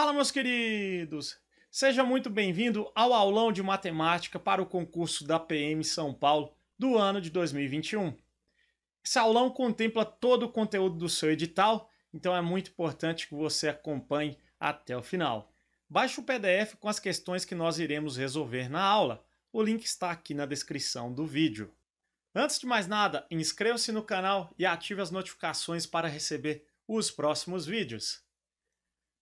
Fala, meus queridos! Seja muito bem-vindo ao aulão de matemática para o concurso da PM São Paulo do ano de 2021. Esse aulão contempla todo o conteúdo do seu edital, então é muito importante que você acompanhe até o final. Baixe o PDF com as questões que nós iremos resolver na aula. O link está aqui na descrição do vídeo. Antes de mais nada, inscreva-se no canal e ative as notificações para receber os próximos vídeos.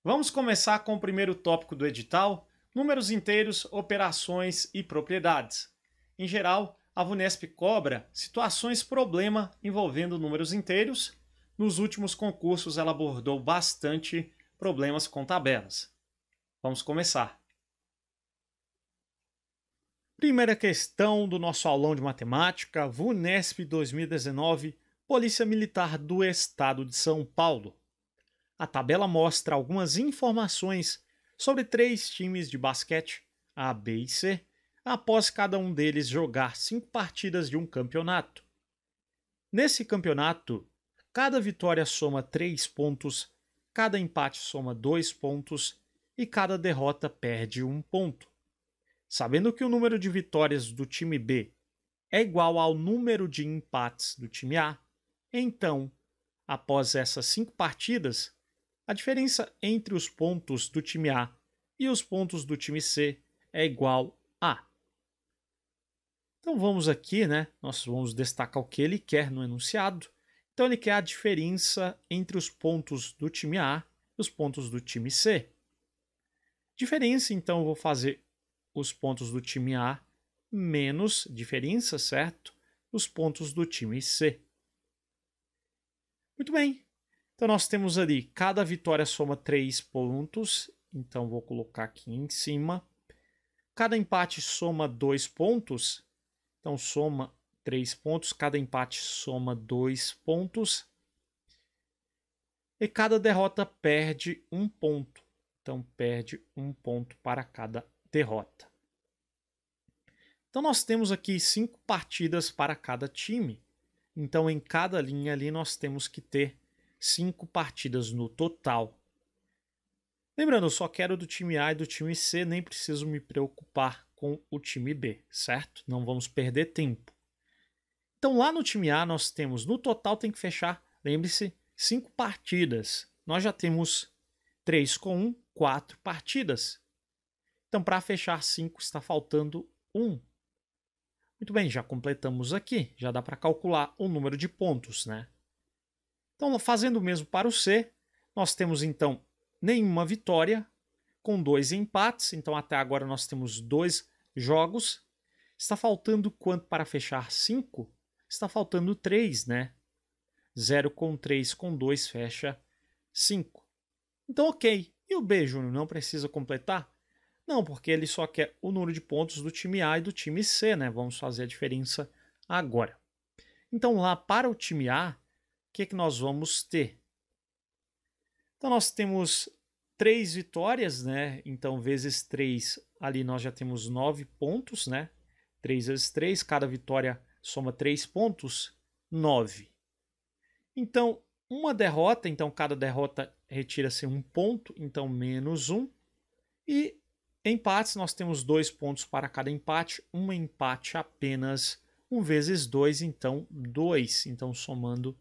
Vamos começar com o primeiro tópico do edital: números inteiros, operações e propriedades. Em geral, a Vunesp cobra situações problema envolvendo números inteiros. Nos últimos concursos, ela abordou bastante problemas com tabelas. Vamos começar. Primeira questão do nosso aulão de matemática, VUNESP 2019, Polícia Militar do Estado de São Paulo. A tabela mostra algumas informações sobre três times de basquete, A, B e C, após cada um deles jogar cinco partidas de um campeonato. Nesse campeonato, cada vitória soma três pontos, cada empate soma dois pontos e cada derrota perde um ponto. Sabendo que o número de vitórias do time B é igual ao número de empates do time A, então, após essas cinco partidas, a diferença entre os pontos do time A e os pontos do time C é igual a. Então vamos aqui, né? Nós vamos destacar o que ele quer no enunciado. Então ele quer a diferença entre os pontos do time A e os pontos do time C. Diferença, então eu vou fazer os pontos do time A menos diferença, certo? Os pontos do time C. Muito bem, então nós temos ali, cada vitória soma 3 pontos, então vou colocar aqui em cima. Cada empate soma 2 pontos, então soma 3 pontos, cada empate soma 2 pontos. E cada derrota perde um ponto. Então perde um ponto para cada derrota. Então nós temos aqui cinco partidas para cada time. Então em cada linha ali nós temos que ter cinco partidas no total. Lembrando, eu só quero do time A e do time C, nem preciso me preocupar com o time B, certo? Não vamos perder tempo. Então lá no time A nós temos, no total tem que fechar, lembre-se, cinco partidas. Nós já temos três com um, quatro partidas. Então para fechar cinco está faltando um. Muito bem, já completamos aqui, já dá para calcular o número de pontos, né? Então, fazendo o mesmo para o C, nós temos então nenhuma vitória, com dois empates. Então, até agora nós temos dois jogos. Está faltando quanto para fechar? cinco? Está faltando três, né? 0 com 3 com 2 fecha cinco. Então, ok. E o B, Júnior, não precisa completar? Não, porque ele só quer o número de pontos do time A e do time C, né? Vamos fazer a diferença agora. Então, lá para o time A, que, é que nós vamos ter? Então, nós temos três vitórias, né? Então, vezes três, ali nós já temos nove pontos, né? Três vezes três, cada vitória soma três pontos, nove. Então, uma derrota, então cada derrota retira-se um ponto, então menos um. E empates, nós temos dois pontos para cada empate, um empate apenas, um vezes dois, então dois. Então, somando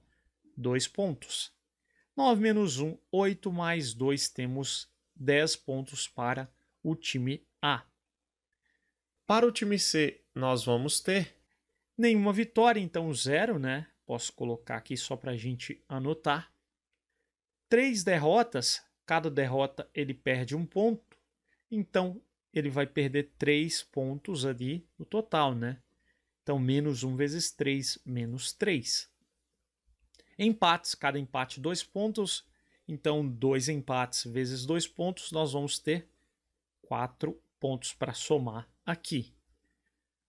2 pontos. 9 menos 1, 8 mais 2, temos 10 pontos para o time A. Para o time C, nós vamos ter nenhuma vitória, então zero, né? Posso colocar aqui só para a gente anotar. Três derrotas, cada derrota ele perde um ponto, então ele vai perder três pontos ali no total, né? Então, menos 1 vezes 3, menos 3. Empates, cada empate dois pontos. Então, dois empates vezes dois pontos, nós vamos ter quatro pontos para somar aqui.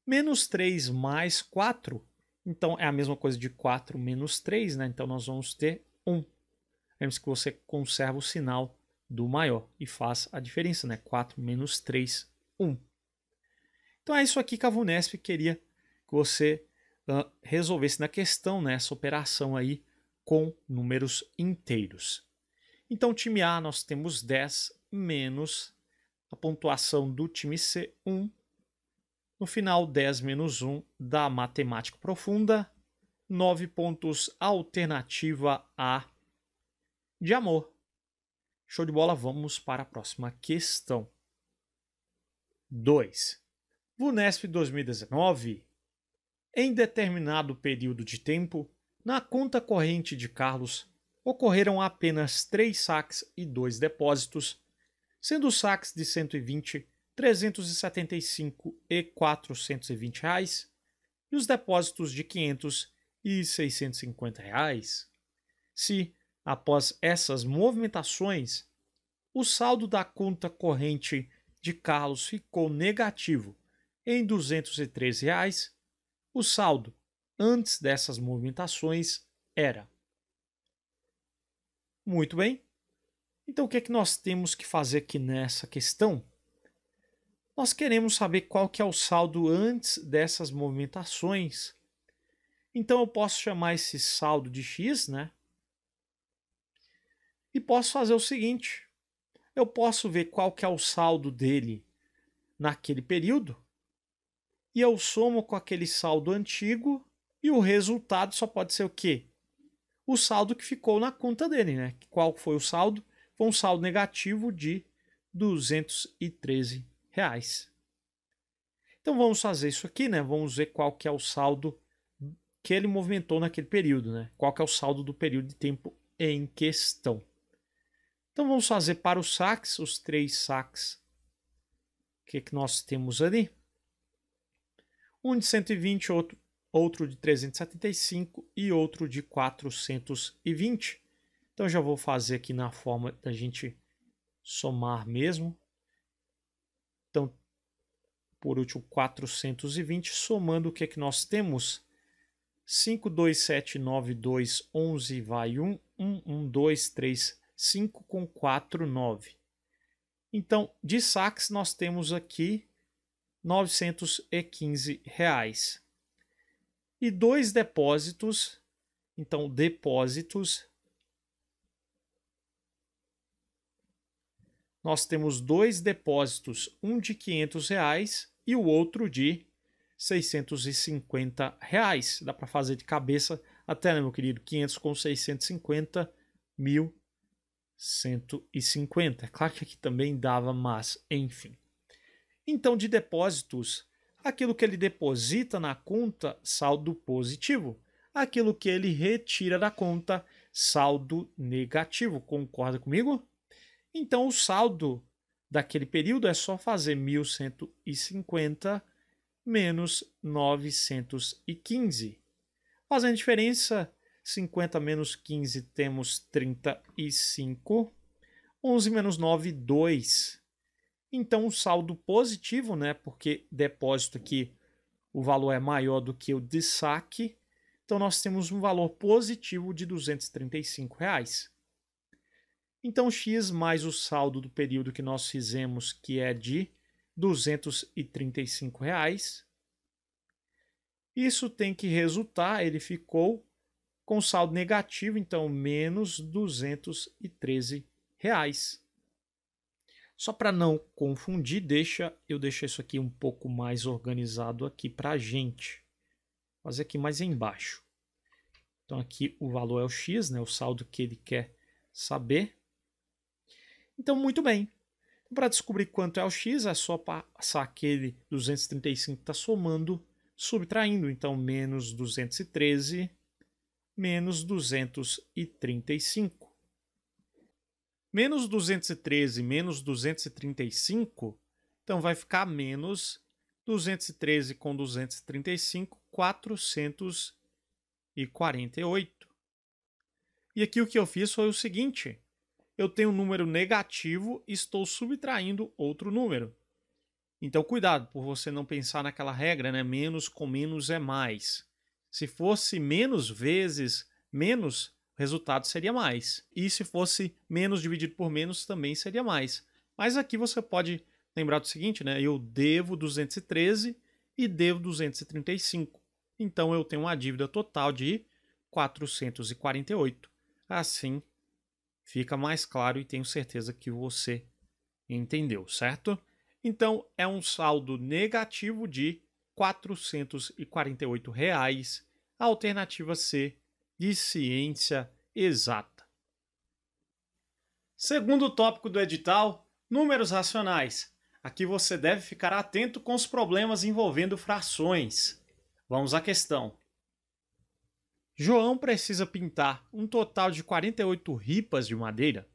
Menos 3 mais 4, então é a mesma coisa de 4 menos 3, né? Então nós vamos ter 1. Lembre-se que você conserva o sinal do maior e faz a diferença, né? 4 menos 3, 1. Então é isso aqui que a VUNESP queria que você uh, resolvesse na questão, né? Essa operação aí com números inteiros. Então, time A nós temos 10 menos a pontuação do time C, 1. No final, 10 menos 1 da matemática profunda, 9 pontos alternativa A de amor. Show de bola, vamos para a próxima questão. 2. VUNESP 2019, em determinado período de tempo, na conta corrente de Carlos, ocorreram apenas três saques e dois depósitos, sendo os saques de 120, 375 e 420 reais e os depósitos de 500 e 650 reais. Se, após essas movimentações, o saldo da conta corrente de Carlos ficou negativo em R$ 213, reais, o saldo antes dessas movimentações era. Muito bem. Então o que é que nós temos que fazer aqui nessa questão? Nós queremos saber qual que é o saldo antes dessas movimentações. Então eu posso chamar esse saldo de x, né? E posso fazer o seguinte: eu posso ver qual que é o saldo dele naquele período, e eu somo com aquele saldo antigo e o resultado só pode ser o quê? O saldo que ficou na conta dele, né? Qual foi o saldo? Foi um saldo negativo de 213 reais. Então vamos fazer isso aqui, né? Vamos ver qual que é o saldo que ele movimentou naquele período, né? Qual que é o saldo do período de tempo em questão. Então vamos fazer para os saques, os três saques. O que, que nós temos ali? Um de 120, outro outro de 375 e outro de 420. Então já vou fazer aqui na forma da gente somar mesmo. Então, por último, 420, somando o que é que nós temos? 5, 2, 7, 9, 2, 11, vai 1, 1, 1, 2, 3, 5 com 4, 9. Então, de saques nós temos aqui R$ 915. Reais e dois depósitos. Então, depósitos. Nós temos dois depósitos, um de 500 reais e o outro de 650 reais. Dá para fazer de cabeça até, né, meu querido? 500 com 650, 1.150. É claro que aqui também dava, mas enfim. Então, de depósitos, aquilo que ele deposita na conta, saldo positivo, aquilo que ele retira da conta, saldo negativo. Concorda comigo? Então, o saldo daquele período é só fazer 1150 menos 915. Fazendo a diferença, 50 menos 15 temos 35, 11 menos 9, 2. Então, o saldo positivo, né? Porque depósito aqui, o valor é maior do que o de saque. Então, nós temos um valor positivo de R$ 235. Reais. Então, X mais o saldo do período que nós fizemos, que é de R$ 235. Reais. Isso tem que resultar, ele ficou com saldo negativo, então menos R$ 213. Reais. Só para não confundir, deixa eu deixar isso aqui um pouco mais organizado aqui para a gente. Vou fazer aqui mais embaixo. Então aqui o valor é o x, né, o saldo que ele quer saber. Então muito bem. Então, para descobrir quanto é o x, é só passar aquele 235 que está somando, subtraindo. Então menos 213 menos 235. Menos 213 menos 235, então vai ficar menos 213 com 235, 448. E aqui o que eu fiz foi o seguinte: eu tenho um número negativo, estou subtraindo outro número. Então cuidado por você não pensar naquela regra, né? Menos com menos é mais. Se fosse menos vezes menos, o resultado seria mais. E se fosse menos dividido por menos, também seria mais. Mas aqui você pode lembrar do seguinte, né? Eu devo 213 e devo 235. Então eu tenho uma dívida total de 448. Assim fica mais claro e tenho certeza que você entendeu, certo? Então é um saldo negativo de R$ 448. Reais. A alternativa C de ciência exata. Segundo tópico do edital, números racionais. Aqui você deve ficar atento com os problemas envolvendo frações. Vamos à questão. João precisa pintar um total de 48 ripas de madeira.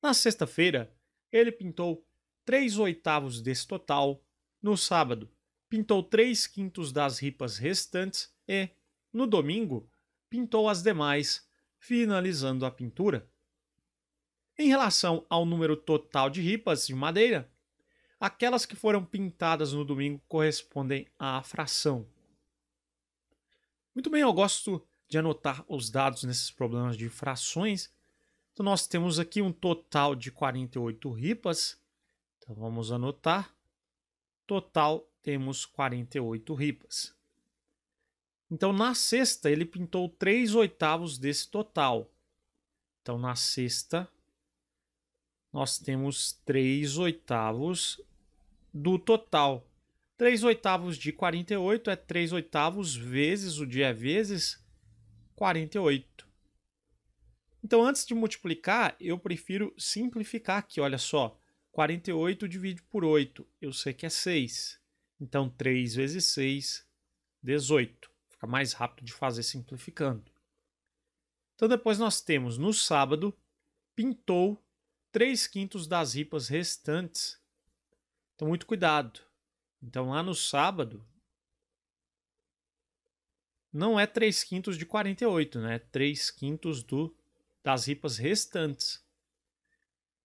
Na sexta-feira, ele pintou 3 oitavos desse total. No sábado, pintou 3 quintos das ripas restantes e, no domingo, pintou as demais, finalizando a pintura. Em relação ao número total de ripas de madeira, aquelas que foram pintadas no domingo correspondem à fração. Muito bem, eu gosto de anotar os dados nesses problemas de frações. Então, nós temos aqui um total de 48 ripas. Então, vamos anotar. Total, temos 48 ripas. Então, na sexta, ele pintou 3 oitavos desse total. Então, na sexta, nós temos 3 oitavos do total. 3 oitavos de 48 é 3 oitavos vezes o dia vezes 48. Então, antes de multiplicar, eu prefiro simplificar aqui. Olha só, 48 dividido por 8, eu sei que é 6. Então, 3 vezes 6, 18. Fica mais rápido de fazer simplificando. Então depois nós temos no sábado, pintou 3 quintos das ripas restantes. Então muito cuidado. Então lá no sábado, não é 3 quintos de 48, né? É 3 quintos do, das ripas restantes.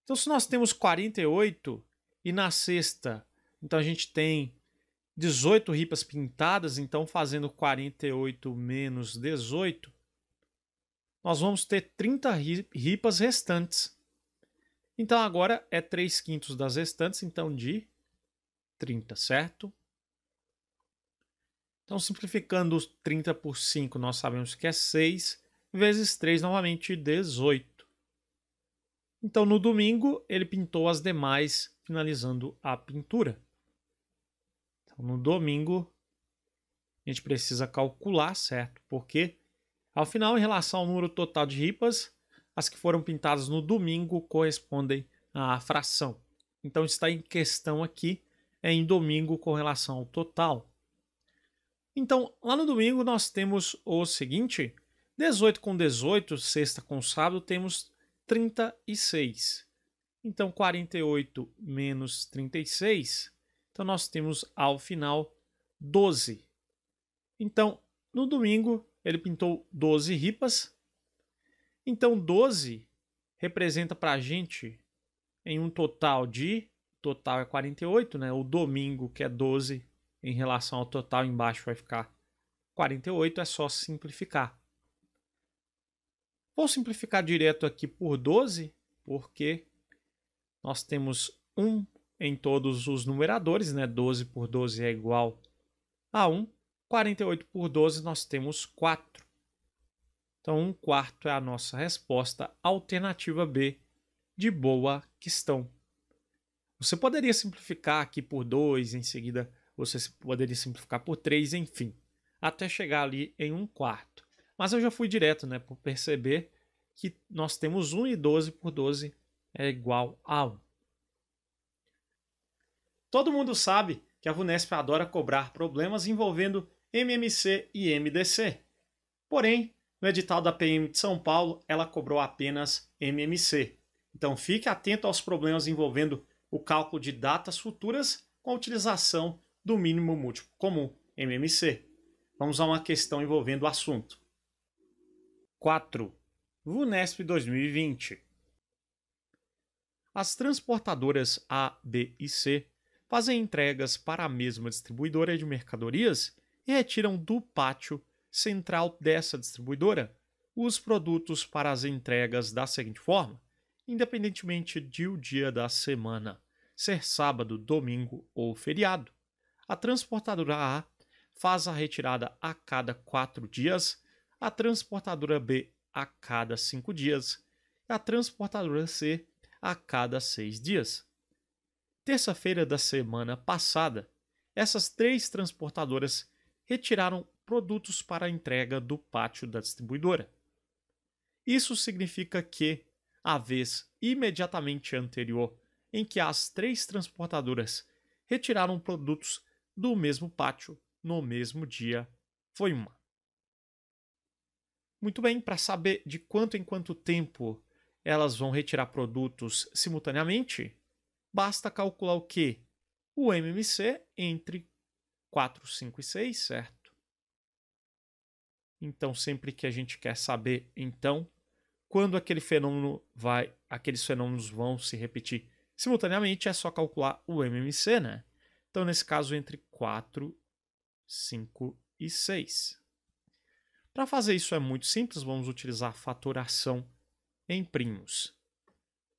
Então, se nós temos 48 e na sexta, então a gente tem 18 ripas pintadas, então fazendo 48 menos 18, nós vamos ter 30 ripas restantes. Então agora é 3 quintos das restantes, então de 30, certo? Então simplificando 30 por 5, nós sabemos que é 6, vezes 3 novamente 18. Então no domingo ele pintou as demais, finalizando a pintura. Então, no domingo, a gente precisa calcular certo, porque ao final, em relação ao número total de ripas, as que foram pintadas no domingo correspondem à fração. Então, está em questão aqui é em domingo com relação ao total. Então, lá no domingo nós temos o seguinte: 18 com 18, sexta com sábado, temos 36. Então, 48 menos 36 então nós temos ao final 12. Então, no domingo, ele pintou 12 ripas. Então, 12 representa para a gente em um total de. Total é 48, né? O domingo, que é 12, em relação ao total embaixo vai ficar 48, é só simplificar. Vou simplificar direto aqui por 12, porque nós temos 1 em todos os numeradores, né? 12 por 12 é igual a 1. 48 por 12 nós temos 4. Então, 1 quarto é a nossa resposta alternativa B de boa questão. Você poderia simplificar aqui por 2, em seguida você poderia simplificar por 3, enfim, até chegar ali em 1 quarto. Mas eu já fui direto, né, por perceber que nós temos 1 e 12 por 12 é igual a 1. Todo mundo sabe que a Vunesp adora cobrar problemas envolvendo MMC e MDC. Porém, no edital da PM de São Paulo, ela cobrou apenas MMC. Então fique atento aos problemas envolvendo o cálculo de datas futuras com a utilização do mínimo múltiplo comum, MMC. Vamos a uma questão envolvendo o assunto. 4. VUNESP 2020 As transportadoras A, B e C fazem entregas para a mesma distribuidora de mercadorias e retiram do pátio central dessa distribuidora os produtos para as entregas da seguinte forma, independentemente de o dia da semana ser sábado, domingo ou feriado. A transportadora A faz a retirada a cada quatro dias, a transportadora B a cada cinco dias e a transportadora C a cada seis dias terça-feira da semana passada, essas três transportadoras retiraram produtos para a entrega do pátio da distribuidora. Isso significa que, a vez imediatamente anterior em que as três transportadoras retiraram produtos do mesmo pátio no mesmo dia foi uma. Muito bem, para saber de quanto em quanto tempo elas vão retirar produtos simultaneamente, Basta calcular o que? O MMC entre 4, 5 e 6, certo? Então, sempre que a gente quer saber, então, quando aquele fenômeno vai, aqueles fenômenos vão se repetir simultaneamente, é só calcular o MMC, né? Então, nesse caso, entre 4, 5 e 6. Para fazer isso é muito simples, vamos utilizar a fatoração em primos.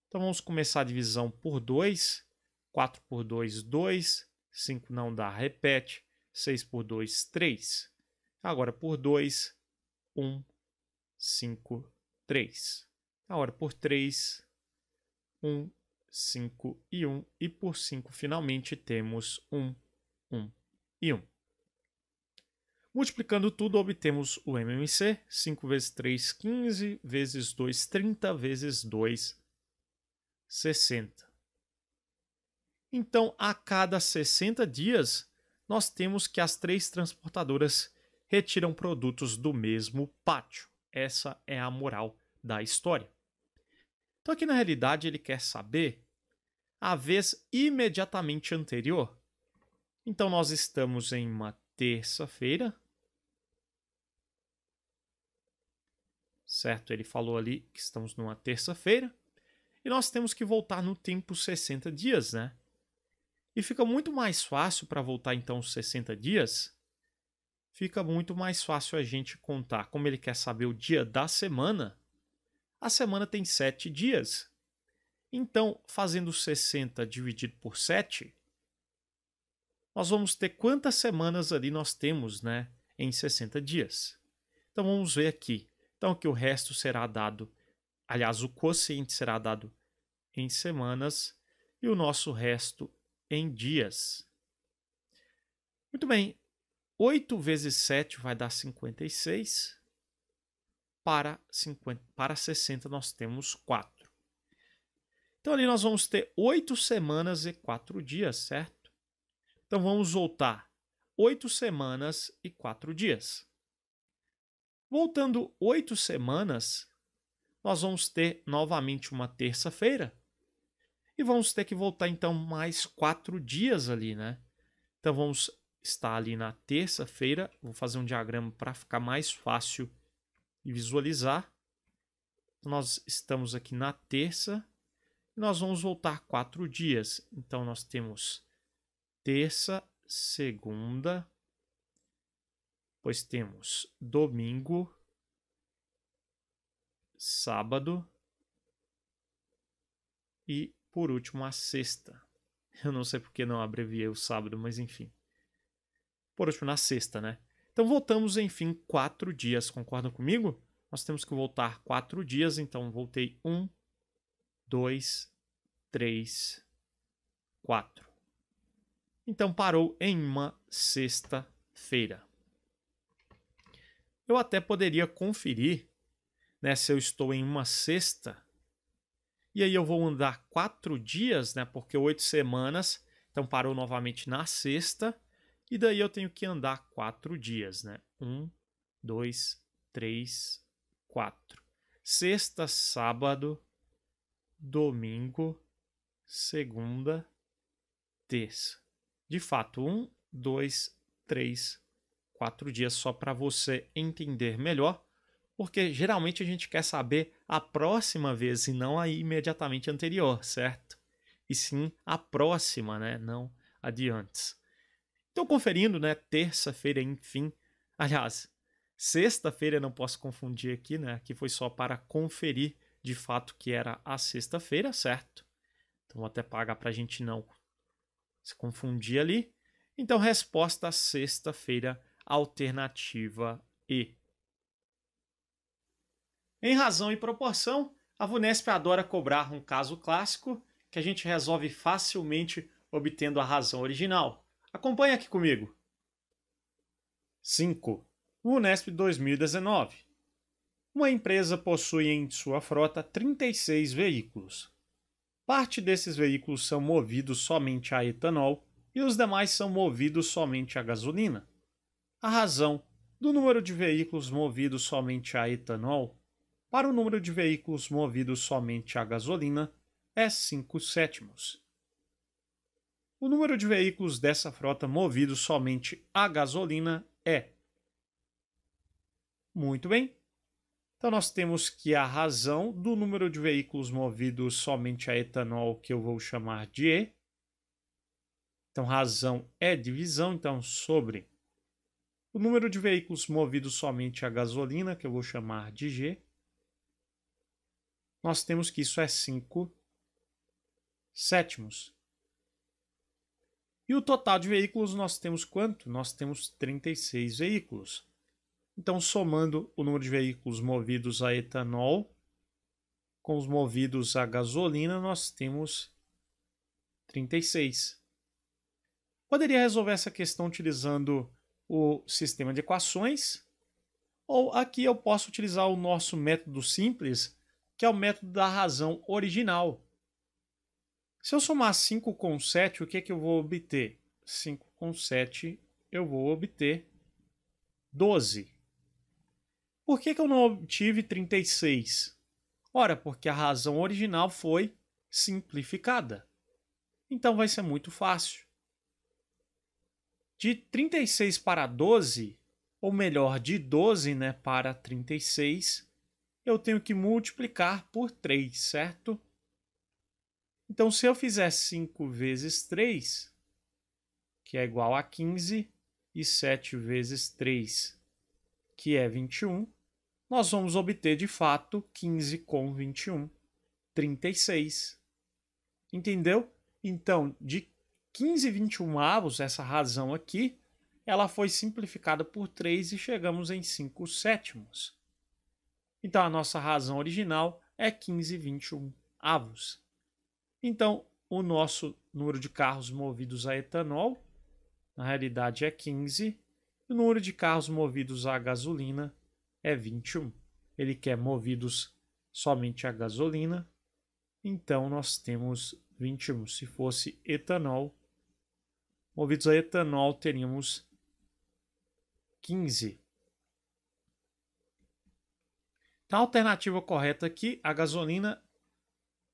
Então vamos começar a divisão por 2. 4 por 2, 2. 5 não dá, repete. 6 por 2, 3. Agora por 2, 1, 5, 3. Agora por 3, 1, 5 e 1. E por 5, finalmente, temos 1, 1 e 1. Multiplicando tudo, obtemos o MMC. 5 vezes 3, 15, vezes 2, 30, vezes 2, 30. 60. Então, a cada 60 dias, nós temos que as três transportadoras retiram produtos do mesmo pátio. Essa é a moral da história. Então, aqui na realidade, ele quer saber a vez imediatamente anterior. Então, nós estamos em uma terça-feira. Certo? Ele falou ali que estamos numa terça-feira e nós temos que voltar no tempo 60 dias, né? E fica muito mais fácil para voltar então os 60 dias. Fica muito mais fácil a gente contar como ele quer saber o dia da semana. A semana tem 7 dias. Então, fazendo 60 dividido por 7, nós vamos ter quantas semanas ali nós temos, né, em 60 dias. Então vamos ver aqui. Então que o resto será dado, aliás, o quociente será dado em semanas e o nosso resto em dias. Muito bem, 8 vezes 7 vai dar 56. Para, 50, para 60 nós temos 4. Então ali nós vamos ter 8 semanas e 4 dias, certo? Então vamos voltar 8 semanas e 4 dias. Voltando 8 semanas, nós vamos ter novamente uma terça-feira, e vamos ter que voltar então mais quatro dias ali, né? Então vamos estar ali na terça-feira. Vou fazer um diagrama para ficar mais fácil e visualizar. Nós estamos aqui na terça e nós vamos voltar quatro dias. Então nós temos terça, segunda, pois temos domingo, sábado e por último a sexta. Eu não sei porque não abreviei o sábado, mas enfim. Por último, na sexta, né? Então voltamos, enfim, quatro dias, concordam comigo? Nós temos que voltar quatro dias, então voltei um, dois, três, quatro. Então parou em uma sexta-feira. Eu até poderia conferir né, se eu estou em uma sexta e aí eu vou andar quatro dias, né? Porque oito semanas. Então parou novamente na sexta. E daí eu tenho que andar quatro dias, né? Um, dois, três, quatro. Sexta, sábado, domingo, segunda, terça. De fato, um, dois, três, quatro dias só para você entender melhor porque geralmente a gente quer saber a próxima vez e não a imediatamente anterior, certo? E sim a próxima, né? Não a de antes. Então, conferindo, né? Terça-feira, enfim. Aliás, sexta-feira, não posso confundir aqui, né? Aqui foi só para conferir de fato que era a sexta-feira, certo? Então, vou até pagar para a gente não se confundir ali. Então, resposta sexta-feira, alternativa E. Em razão e proporção, a Vunesp adora cobrar um caso clássico que a gente resolve facilmente obtendo a razão original. Acompanhe aqui comigo. 5. Vunesp 2019 Uma empresa possui em sua frota 36 veículos. Parte desses veículos são movidos somente a etanol e os demais são movidos somente a gasolina. A razão do número de veículos movidos somente a etanol para o número de veículos movidos somente a gasolina, é 5 sétimos. O número de veículos dessa frota movidos somente a gasolina é. Muito bem. Então nós temos que a razão do número de veículos movidos somente a etanol, que eu vou chamar de E. Então razão é divisão, então sobre o número de veículos movidos somente a gasolina, que eu vou chamar de G nós temos que isso é 5 sétimos. E o total de veículos nós temos quanto? Nós temos 36 veículos. Então, somando o número de veículos movidos a etanol com os movidos a gasolina, nós temos 36. Poderia resolver essa questão utilizando o sistema de equações, ou aqui eu posso utilizar o nosso método simples que é o método da razão original. Se eu somar 5 com 7, o que, é que eu vou obter? 5 com 7, eu vou obter 12. Por que, que eu não obtive 36? Ora, porque a razão original foi simplificada. Então vai ser muito fácil. De 36 para 12, ou melhor, de 12 né, para 36, eu tenho que multiplicar por 3, certo? Então, se eu fizer 5 vezes 3, que é igual a 15, e 7 vezes 3, que é 21, nós vamos obter de fato 15 com 21, 36. Entendeu? Então, de 15 21 avos, essa razão aqui, ela foi simplificada por 3 e chegamos em 5 sétimos. Então a nossa razão original é 15,21 avos. Então o nosso número de carros movidos a etanol, na realidade, é 15, e o número de carros movidos a gasolina é 21. Ele quer movidos somente a gasolina, então nós temos 21. Se fosse etanol, movidos a etanol, teríamos 15. Então, a alternativa correta aqui, a gasolina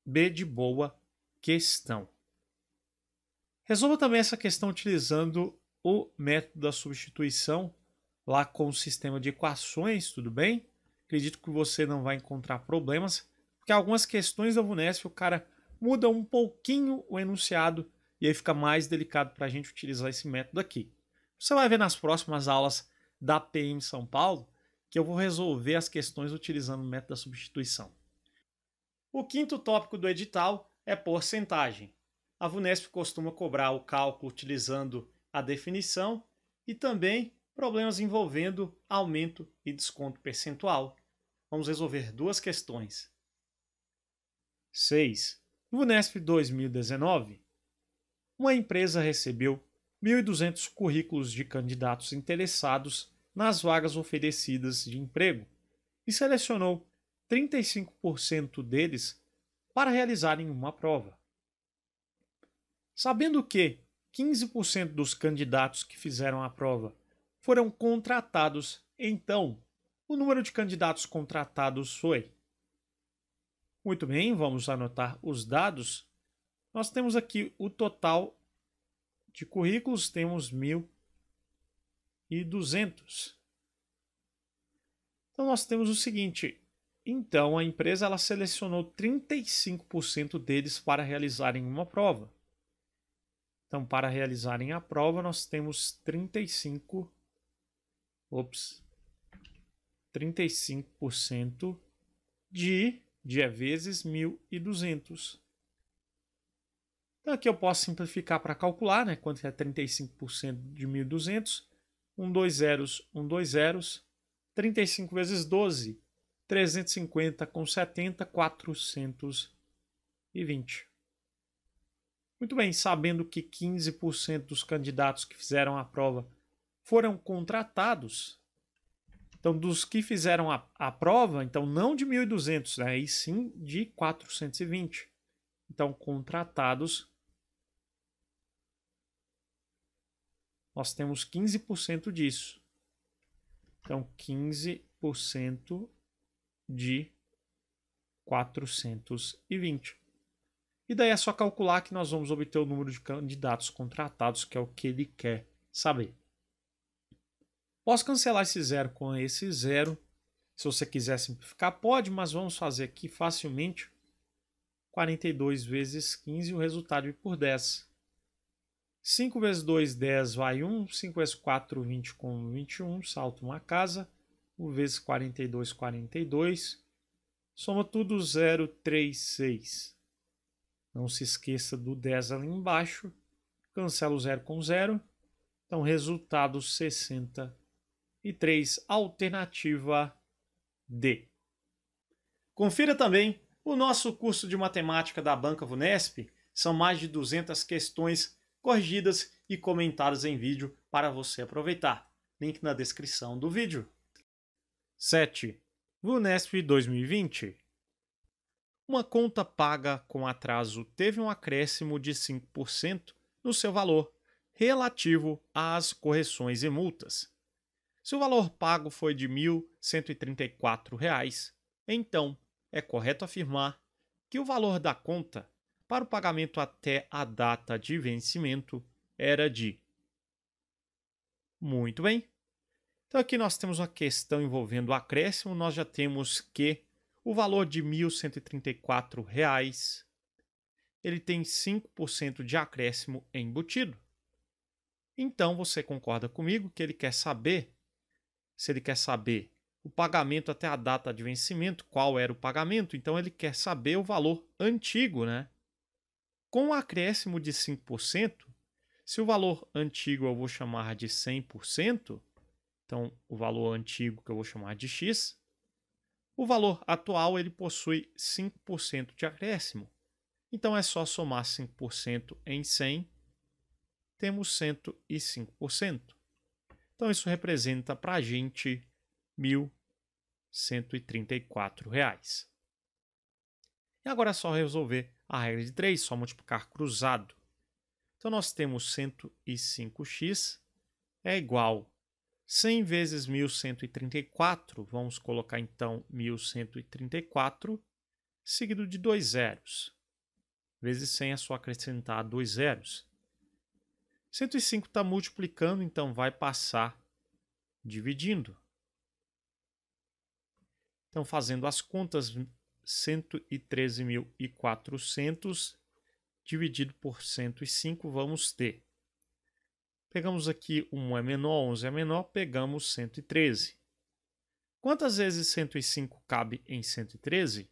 B de boa questão. Resolva também essa questão utilizando o método da substituição lá com o sistema de equações, tudo bem? Acredito que você não vai encontrar problemas, porque algumas questões da VUNESP o cara muda um pouquinho o enunciado e aí fica mais delicado para a gente utilizar esse método aqui. Você vai ver nas próximas aulas da PM São Paulo que eu vou resolver as questões utilizando o método da substituição. O quinto tópico do edital é porcentagem. A VUNESP costuma cobrar o cálculo utilizando a definição e também problemas envolvendo aumento e desconto percentual. Vamos resolver duas questões. 6. VUNESP 2019. Uma empresa recebeu 1.200 currículos de candidatos interessados nas vagas oferecidas de emprego e selecionou 35% deles para realizarem uma prova. Sabendo que 15% dos candidatos que fizeram a prova foram contratados, então o número de candidatos contratados foi. Muito bem, vamos anotar os dados. Nós temos aqui o total de currículos, temos mil e 200. Então nós temos o seguinte, então a empresa ela selecionou 35% deles para realizarem uma prova. Então para realizarem a prova nós temos 35 ops 35% de dia é vezes 1.200. Então aqui eu posso simplificar para calcular né, quanto é 35% de 1.200. 1, 2 zeros, 1, 2 zeros, 35 vezes 12, 350 com 70, 420. Muito bem, sabendo que 15% dos candidatos que fizeram a prova foram contratados, então dos que fizeram a, a prova, então não de 1.200, né, e sim de 420. Então, contratados nós temos 15% disso. Então, 15% de 420. E daí é só calcular que nós vamos obter o número de candidatos contratados, que é o que ele quer saber. Posso cancelar esse zero com esse zero. Se você quiser simplificar, pode, mas vamos fazer aqui facilmente. 42 vezes 15, o resultado é por 10. 5 vezes 2, 10 vai 1. 5 vezes 4, 20 com 21. Salto uma casa. 1 vezes 42, 42. Soma tudo 0, 3, 6. Não se esqueça do 10 ali embaixo. Cancela o 0 com 0. Então, resultado 63, alternativa D. Confira também o nosso curso de matemática da Banca Vunesp. São mais de 200 questões corrigidas e comentadas em vídeo para você aproveitar. Link na descrição do vídeo. 7. Vunesp 2020 Uma conta paga com atraso teve um acréscimo de 5% no seu valor, relativo às correções e multas. Se o valor pago foi de R$ 1.134, então é correto afirmar que o valor da conta para o pagamento até a data de vencimento era de. Muito bem. Então aqui nós temos uma questão envolvendo o acréscimo, nós já temos que o valor de R$ 1.134 reais, ele tem 5% de acréscimo embutido. Então você concorda comigo que ele quer saber se ele quer saber o pagamento até a data de vencimento, qual era o pagamento, então ele quer saber o valor antigo, né? Com o acréscimo de 5%, se o valor antigo eu vou chamar de 100%, então o valor antigo que eu vou chamar de x, o valor atual ele possui 5% de acréscimo. Então é só somar 5% em 100, temos 105%. Então isso representa para a gente R$ 1.134. E agora é só resolver a regra de 3, só multiplicar cruzado. Então, nós temos 105x é igual a 100 vezes 1134, vamos colocar então 1134, seguido de dois zeros. Vezes 100 é só acrescentar dois zeros. 105 está multiplicando, então vai passar dividindo. Então, fazendo as contas, 113.400 dividido por 105, vamos ter. Pegamos aqui 1 é menor, 11 é menor, pegamos 113. Quantas vezes 105 cabe em 113?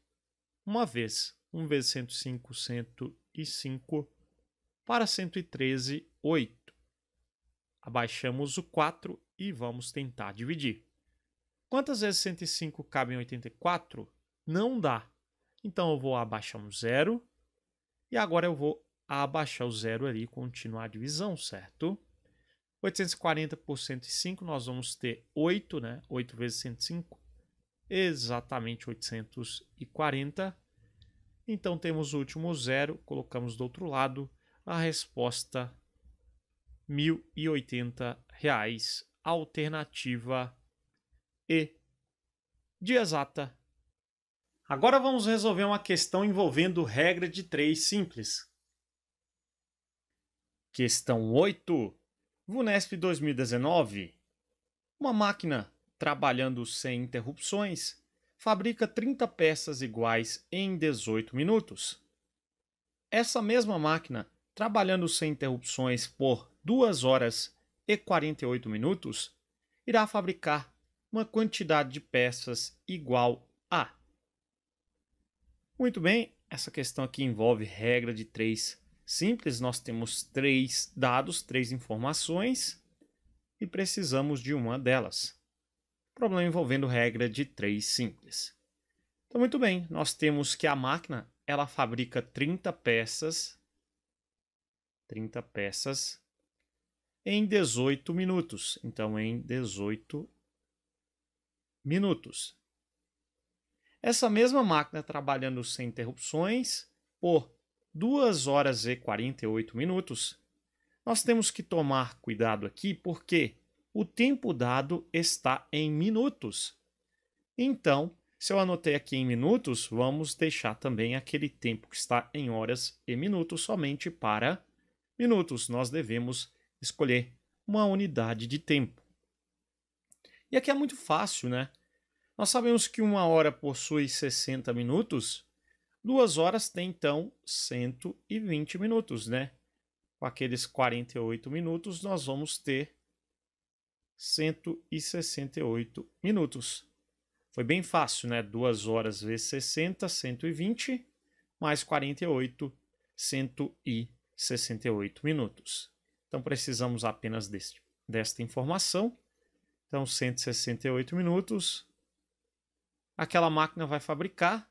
Uma vez. 1 vezes 105, 105. Para 113, 8. Abaixamos o 4 e vamos tentar dividir. Quantas vezes 105 cabe em 84? Não dá. Então eu vou abaixar um zero. E agora eu vou abaixar o zero ali e continuar a divisão, certo? 840 por 105, nós vamos ter 8, né? 8 vezes 105, exatamente 840. Então temos o último zero, colocamos do outro lado a resposta R$ 1.080, alternativa E Dia exata Agora vamos resolver uma questão envolvendo regra de três simples. Questão 8. VUNESP 2019. Uma máquina trabalhando sem interrupções fabrica 30 peças iguais em 18 minutos. Essa mesma máquina trabalhando sem interrupções por 2 horas e 48 minutos irá fabricar uma quantidade de peças igual muito bem, essa questão aqui envolve regra de três simples. Nós temos três dados, três informações e precisamos de uma delas. Problema envolvendo regra de três simples. Então, muito bem, nós temos que a máquina ela fabrica 30 peças, 30 peças em 18 minutos. Então, em 18 minutos. Essa mesma máquina trabalhando sem interrupções por 2 horas e 48 minutos. Nós temos que tomar cuidado aqui porque o tempo dado está em minutos. Então, se eu anotei aqui em minutos, vamos deixar também aquele tempo que está em horas e minutos somente para minutos. Nós devemos escolher uma unidade de tempo. E aqui é muito fácil, né? Nós sabemos que uma hora possui 60 minutos, duas horas tem então 120 minutos, né? Com aqueles 48 minutos, nós vamos ter 168 minutos. Foi bem fácil, né? Duas horas vezes 60, 120, mais 48, 168 minutos. Então precisamos apenas deste, desta informação. Então, 168 minutos aquela máquina vai fabricar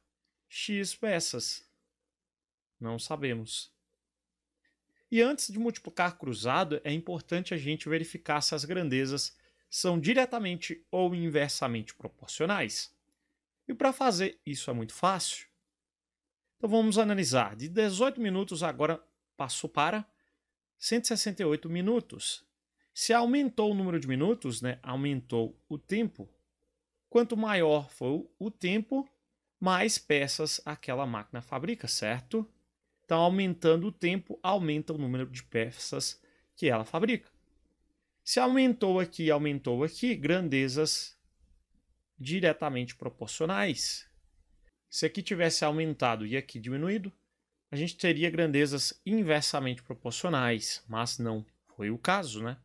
X peças. Não sabemos. E antes de multiplicar cruzado, é importante a gente verificar se as grandezas são diretamente ou inversamente proporcionais. E para fazer isso é muito fácil. Então vamos analisar. De 18 minutos agora passou para 168 minutos. Se aumentou o número de minutos, né, aumentou o tempo, Quanto maior for o tempo, mais peças aquela máquina fabrica, certo? Então, aumentando o tempo, aumenta o número de peças que ela fabrica. Se aumentou aqui e aumentou aqui, grandezas diretamente proporcionais. Se aqui tivesse aumentado e aqui diminuído, a gente teria grandezas inversamente proporcionais, mas não foi o caso, né?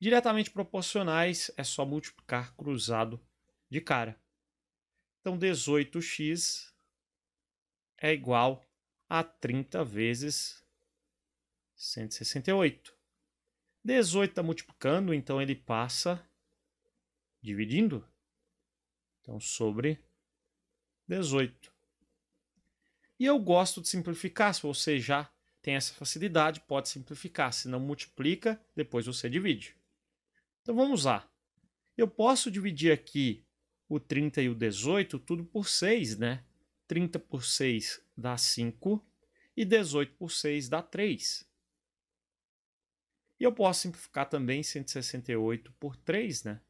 Diretamente proporcionais é só multiplicar cruzado de cara. Então, 18x é igual a 30 vezes 168. 18 está multiplicando, então ele passa dividindo. Então, sobre 18. E eu gosto de simplificar, se você já tem essa facilidade, pode simplificar. Se não multiplica, depois você divide. Então vamos lá. Eu posso dividir aqui o 30 e o 18, tudo por 6, né? 30 por 6 dá 5 e 18 por 6 dá 3. E eu posso simplificar também 168 por 3, né?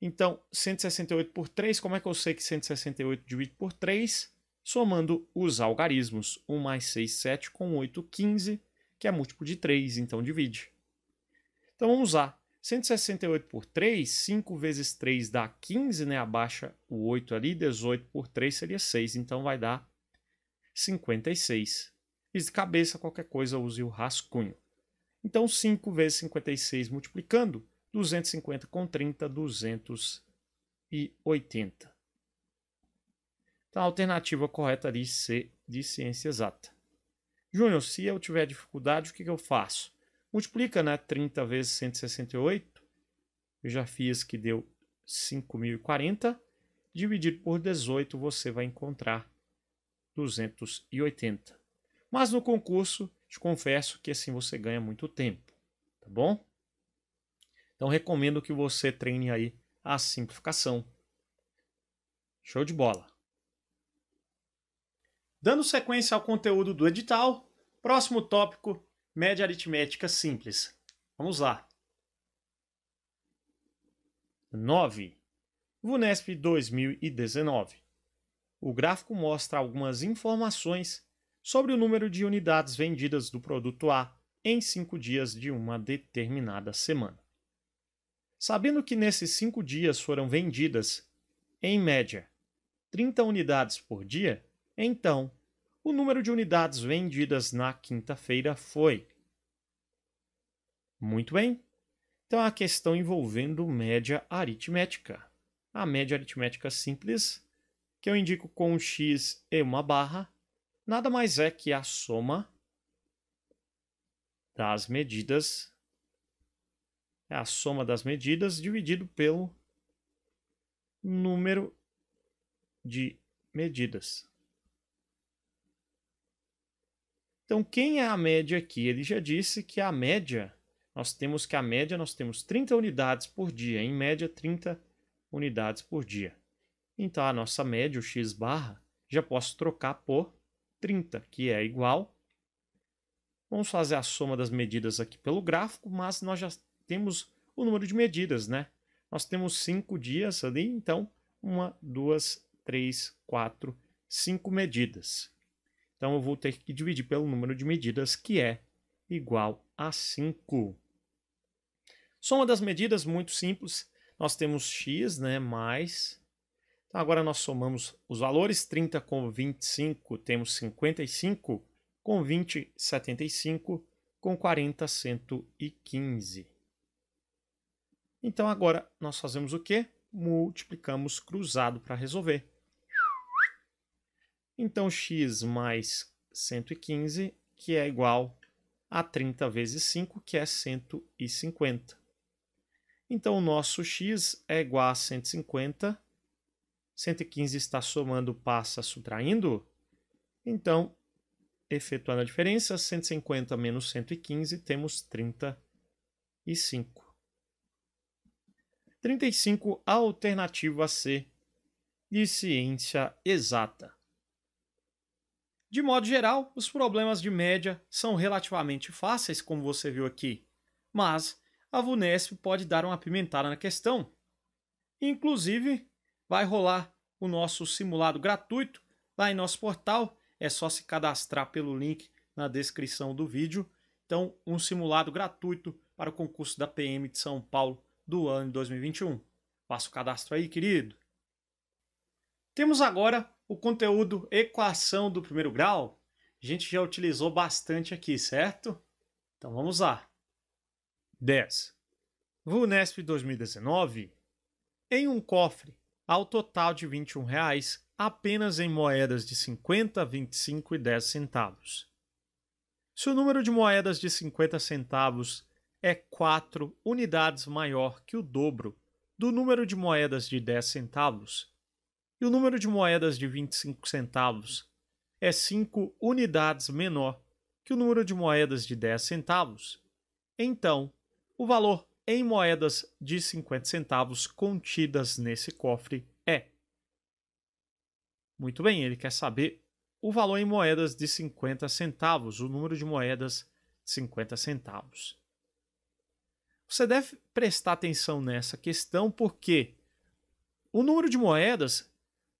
Então, 168 por 3, como é que eu sei que 168 divide por 3? Somando os algarismos. 1 mais 6, 7, com 8, 15, que é múltiplo de 3, então divide. Então, vamos lá. 168 por 3, 5 vezes 3 dá 15, né? Abaixa o 8 ali, 18 por 3 seria 6, então vai dar 56. E de cabeça, qualquer coisa, use o rascunho. Então, 5 vezes 56 multiplicando, 250 com 30, 280. Então, a alternativa correta ali, C, de ciência exata. Júnior, se eu tiver dificuldade, o que, que eu faço? Multiplica, né? 30 vezes 168. Eu já fiz que deu 5.040. Dividido por 18, você vai encontrar 280. Mas no concurso, te confesso que assim você ganha muito tempo, tá bom? Então recomendo que você treine aí a simplificação. Show de bola! Dando sequência ao conteúdo do edital, próximo tópico Média aritmética simples. Vamos lá. 9. VUNESP 2019. O gráfico mostra algumas informações sobre o número de unidades vendidas do produto A em cinco dias de uma determinada semana. Sabendo que nesses cinco dias foram vendidas, em média, 30 unidades por dia, então o número de unidades vendidas na quinta-feira foi. Muito bem. Então, a questão envolvendo média aritmética. A média aritmética simples, que eu indico com um x e uma barra, nada mais é que a soma das medidas é a soma das medidas dividido pelo número de medidas. Então, quem é a média aqui? Ele já disse que a média, nós temos que a média, nós temos 30 unidades por dia, em média 30 unidades por dia. Então, a nossa média, o x barra, já posso trocar por 30, que é igual. Vamos fazer a soma das medidas aqui pelo gráfico, mas nós já temos o número de medidas, né? Nós temos 5 dias ali, então, 1, 2, 3, 4, 5 medidas. Então eu vou ter que dividir pelo número de medidas, que é igual a 5. Soma das medidas, muito simples. Nós temos x, né, mais... Então agora nós somamos os valores, 30 com 25, temos 55, com 20, 75, com 40, 115. Então agora nós fazemos o quê? Multiplicamos cruzado para resolver. Então, x mais 115, que é igual a 30 vezes 5, que é 150. Então, o nosso x é igual a 150. 115 está somando, passa subtraindo. Então, efetuando a diferença, 150 menos 115, temos 35. 35, alternativa C de ciência exata. De modo geral, os problemas de média são relativamente fáceis, como você viu aqui, mas a VUNESP pode dar uma pimentada na questão. Inclusive, vai rolar o nosso simulado gratuito lá em nosso portal. É só se cadastrar pelo link na descrição do vídeo. Então, um simulado gratuito para o concurso da PM de São Paulo do ano de 2021. Faça o cadastro aí, querido. Temos agora o conteúdo equação do primeiro grau, a gente já utilizou bastante aqui, certo? Então vamos lá. 10. VUNESP 2019, em um cofre, ao total de R$ 21, reais, apenas em moedas de 50, 25 e 10 centavos. Se o número de moedas de 50 centavos é 4 unidades maior que o dobro do número de moedas de 10 centavos, e o número de moedas de 25 centavos é 5 unidades menor que o número de moedas de 10 centavos. Então, o valor em moedas de 50 centavos contidas nesse cofre é. Muito bem, ele quer saber o valor em moedas de 50 centavos, o número de moedas de 50 centavos. Você deve prestar atenção nessa questão porque o número de moedas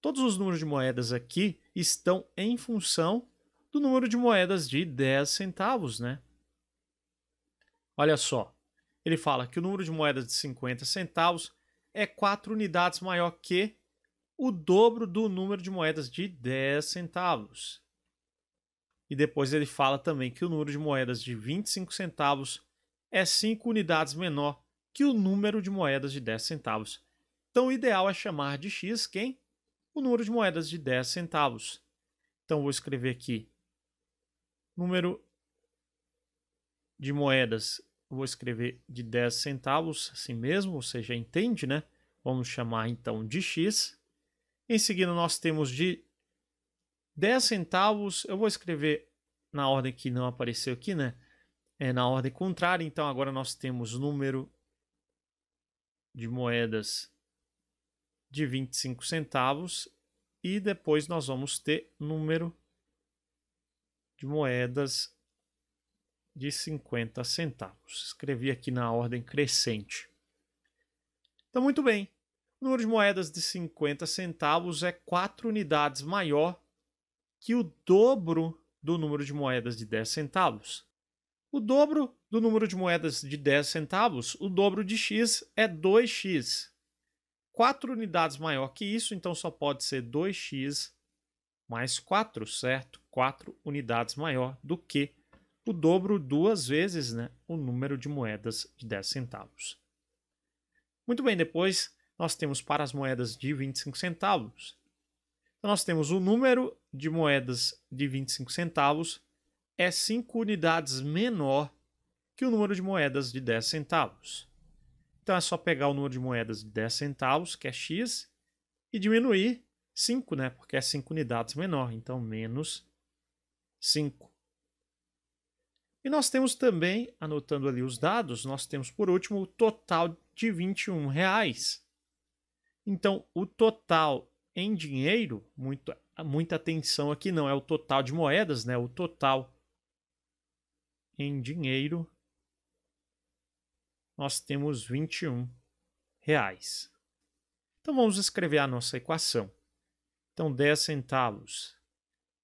Todos os números de moedas aqui estão em função do número de moedas de 10 centavos, né? Olha só, ele fala que o número de moedas de 50 centavos é 4 unidades maior que o dobro do número de moedas de 10 centavos. E depois ele fala também que o número de moedas de 25 centavos é 5 unidades menor que o número de moedas de 10 centavos. Então o ideal é chamar de x quem? o número de moedas de 10 centavos. Então vou escrever aqui número de moedas, vou escrever de 10 centavos, assim mesmo, você já entende, né? Vamos chamar então de x. Em seguida nós temos de 10 centavos, eu vou escrever na ordem que não apareceu aqui, né? É na ordem contrária, então agora nós temos número de moedas de 25 centavos e depois nós vamos ter número de moedas de 50 centavos. Escrevi aqui na ordem crescente. Então, muito bem. O número de moedas de 50 centavos é 4 unidades maior que o dobro do número de moedas de 10 centavos. O dobro do número de moedas de 10 centavos, o dobro de x é 2x. 4 unidades maior que isso, então só pode ser 2x mais 4, certo? 4 unidades maior do que o dobro duas vezes né, o número de moedas de 10 centavos. Muito bem, depois nós temos para as moedas de 25 centavos. Então, nós temos o número de moedas de 25 centavos é 5 unidades menor que o número de moedas de 10 centavos. Então é só pegar o número de moedas de 10 centavos, que é x, e diminuir 5, né? Porque é 5 unidades menor, então menos 5. E nós temos também, anotando ali os dados, nós temos por último o total de 21 reais. Então, o total em dinheiro, muito, muita atenção aqui, não é o total de moedas, né? O total em dinheiro nós temos 21 reais. Então vamos escrever a nossa equação. Então 10 centavos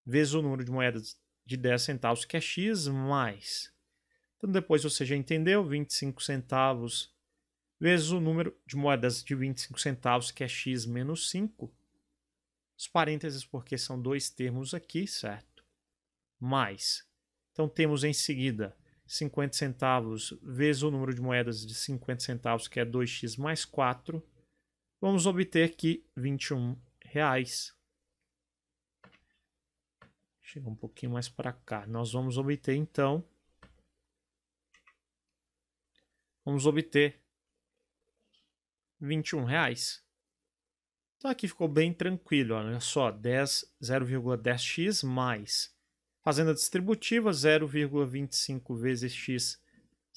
vezes o número de moedas de 10 centavos, que é x, mais. Então depois você já entendeu, 25 centavos vezes o número de moedas de 25 centavos, que é x menos 5. Os parênteses porque são dois termos aqui, certo? Mais. Então temos em seguida 50 centavos vezes o número de moedas de 50 centavos, que é 2x mais 4, vamos obter aqui 21 reais. Chega um pouquinho mais para cá. Nós vamos obter então vamos obter 21 reais. Então aqui ficou bem tranquilo, olha só, 10 0,10x mais Fazenda distributiva 0,25 vezes x,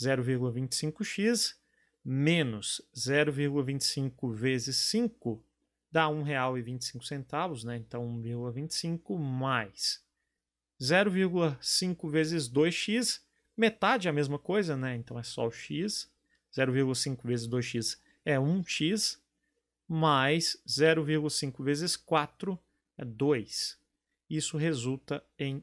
0,25x menos 0,25 vezes 5 dá R$ 1,25, né? Então 1,25 mais 0,5 vezes 2x, metade é a mesma coisa, né? Então é só o x. 0,5 vezes 2x é 1x, mais 0,5 vezes 4 é 2. Isso resulta em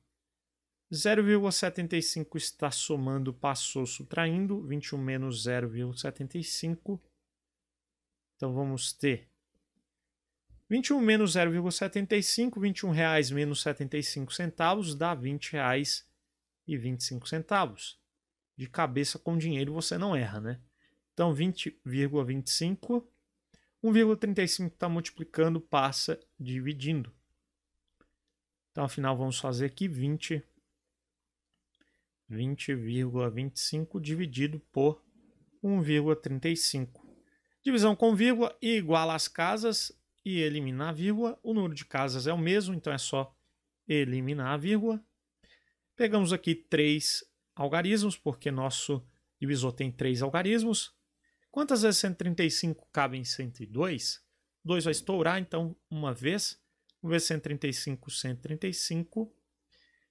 0,75 está somando, passou, subtraindo. 21 menos 0,75. Então vamos ter 21 menos 0,75, 21 reais menos 75 centavos dá 20 reais e 25 centavos. De cabeça com dinheiro você não erra, né? Então 20,25, 1,35 está multiplicando, passa dividindo. Então afinal vamos fazer aqui 20 20,25 dividido por 1,35. Divisão com vírgula iguala às casas e eliminar a vírgula. O número de casas é o mesmo, então é só eliminar a vírgula. Pegamos aqui três algarismos, porque nosso divisor tem três algarismos. Quantas vezes 135 cabe em 102? 2 vai estourar, então uma vez. 1 vezes 135, 135.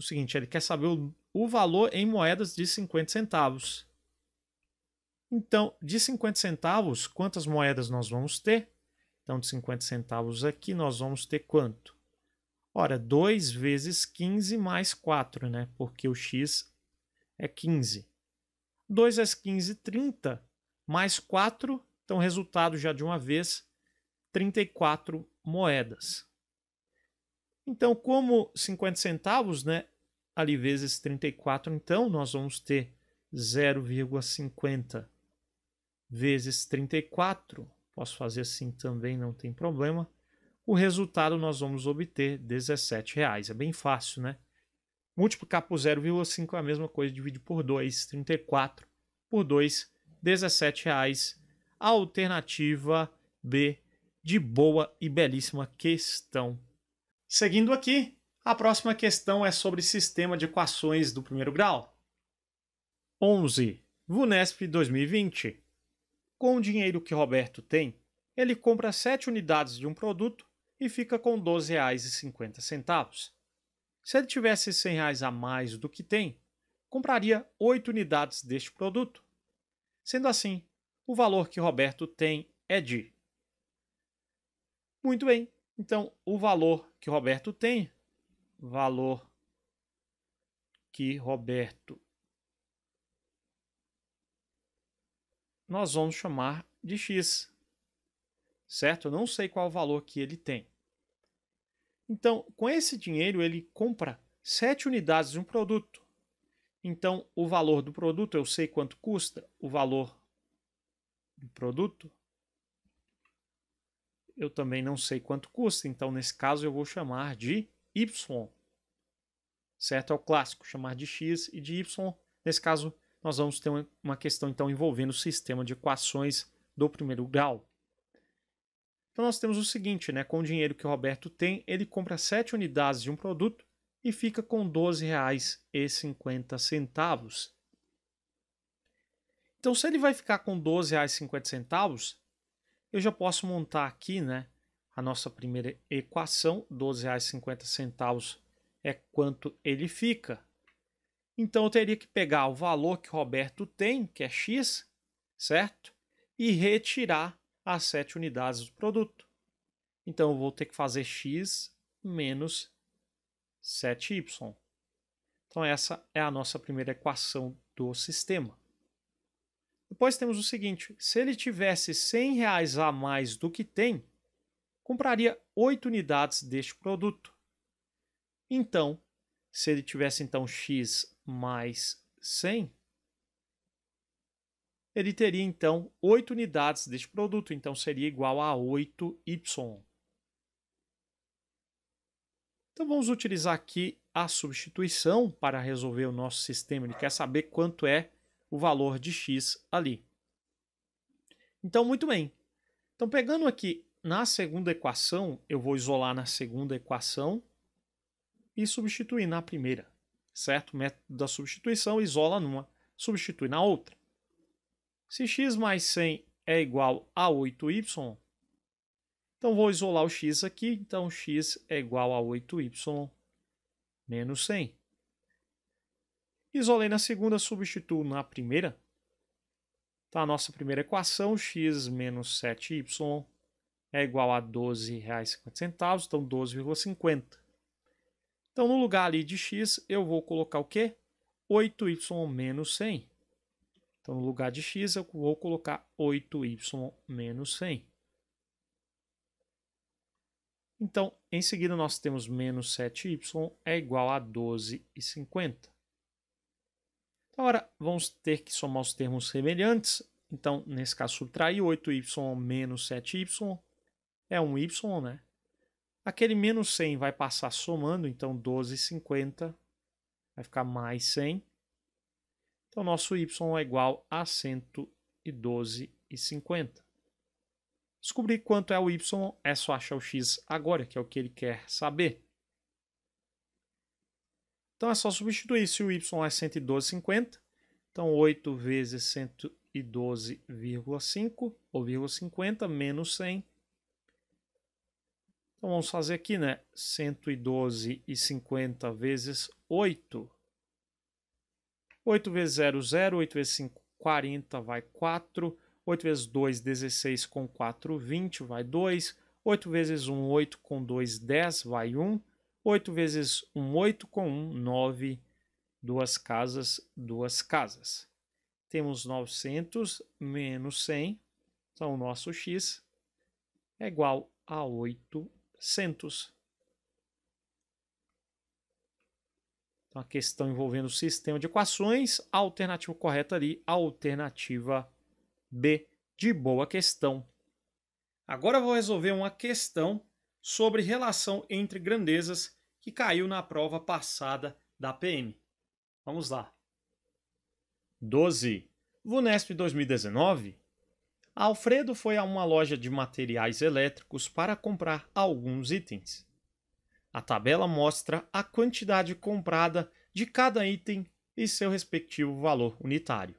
o seguinte: ele quer saber o, o valor em moedas de 50 centavos. Então, de 50 centavos, quantas moedas nós vamos ter? Então, de 50 centavos aqui, nós vamos ter quanto? Ora, 2 vezes 15 mais 4, né? Porque o x é 15. 2 vezes 15, 30, mais 4, então resultado já de uma vez, 34 moedas. Então, como 50 centavos, né, ali vezes 34, então nós vamos ter 0,50 vezes 34. Posso fazer assim também, não tem problema. O resultado nós vamos obter 17 reais. É bem fácil, né? Multiplicar por 0,5 é a mesma coisa, dividir por 2, 34 por 2, 17 reais. Alternativa B, de boa e belíssima questão Seguindo aqui, a próxima questão é sobre sistema de equações do primeiro grau. 11. VUNESP 2020. Com o dinheiro que Roberto tem, ele compra 7 unidades de um produto e fica com R$ 12,50. Se ele tivesse R$ 100 reais a mais do que tem, compraria 8 unidades deste produto. Sendo assim, o valor que Roberto tem é de. Muito bem, então, o valor que Roberto tem, valor que Roberto nós vamos chamar de x. Certo? Eu não sei qual o valor que ele tem. Então, com esse dinheiro ele compra 7 unidades de um produto. Então, o valor do produto, eu sei quanto custa o valor do produto eu também não sei quanto custa, então nesse caso eu vou chamar de Y. Certo? É o clássico, chamar de X e de Y. Nesse caso, nós vamos ter uma questão então envolvendo o sistema de equações do primeiro grau. Então nós temos o seguinte, né? com o dinheiro que o Roberto tem, ele compra 7 unidades de um produto e fica com R$12,50. Então se ele vai ficar com R$12,50, eu já posso montar aqui né, a nossa primeira equação, R$ 12,50 é quanto ele fica. Então eu teria que pegar o valor que o Roberto tem, que é X, certo? E retirar as 7 unidades do produto. Então eu vou ter que fazer X menos 7Y. Então essa é a nossa primeira equação do sistema. Depois temos o seguinte: se ele tivesse 100 reais a mais do que tem, compraria 8 unidades deste produto. Então, se ele tivesse então x mais 100, ele teria então 8 unidades deste produto, então seria igual a 8y. Então vamos utilizar aqui a substituição para resolver o nosso sistema. Ele quer saber quanto é o valor de x ali. Então, muito bem. Então, pegando aqui na segunda equação, eu vou isolar na segunda equação e substituir na primeira, certo? O método da substituição isola numa, substitui na outra. Se x mais 100 é igual a 8y, então vou isolar o x aqui, então x é igual a 8y menos 100. Isolei na segunda, substituo na primeira. Então, a nossa primeira equação, x menos 7y é igual a R$ 12,50. Então, 12,50. Então, no lugar ali de x, eu vou colocar o quê? 8y menos 100. Então, no lugar de x, eu vou colocar 8y menos 100. Então, em seguida, nós temos menos 7y é igual a 12,50. Agora, vamos ter que somar os termos semelhantes. Então, nesse caso, subtrair 8y menos 7y é 1 y, né? Aquele menos 100 vai passar somando, então 12,50 vai ficar mais 100. Então, nosso y é igual a 112,50. Descobrir quanto é o y é só achar o x agora, que é o que ele quer saber. Então é só substituir. Se o y é 112,50, então 8 vezes 112,5 ou 50 menos 100. Então vamos fazer aqui, né? 112,50 vezes 8. 8 vezes 0, 0. 8 vezes 5, 40 vai 4. 8 vezes 2, 16 com 4, 20 vai 2. 8 vezes 1, 8 com 2, 10 vai 1. 8 vezes 1, 8 com 1, 9, duas casas, duas casas. Temos 900 menos 100, então o nosso x é igual a 800. Então, a questão envolvendo o sistema de equações, a alternativa correta ali, a alternativa B, de boa questão. Agora vou resolver uma questão sobre relação entre grandezas que caiu na prova passada da PM. Vamos lá. 12. Vunesp 2019. Alfredo foi a uma loja de materiais elétricos para comprar alguns itens. A tabela mostra a quantidade comprada de cada item e seu respectivo valor unitário.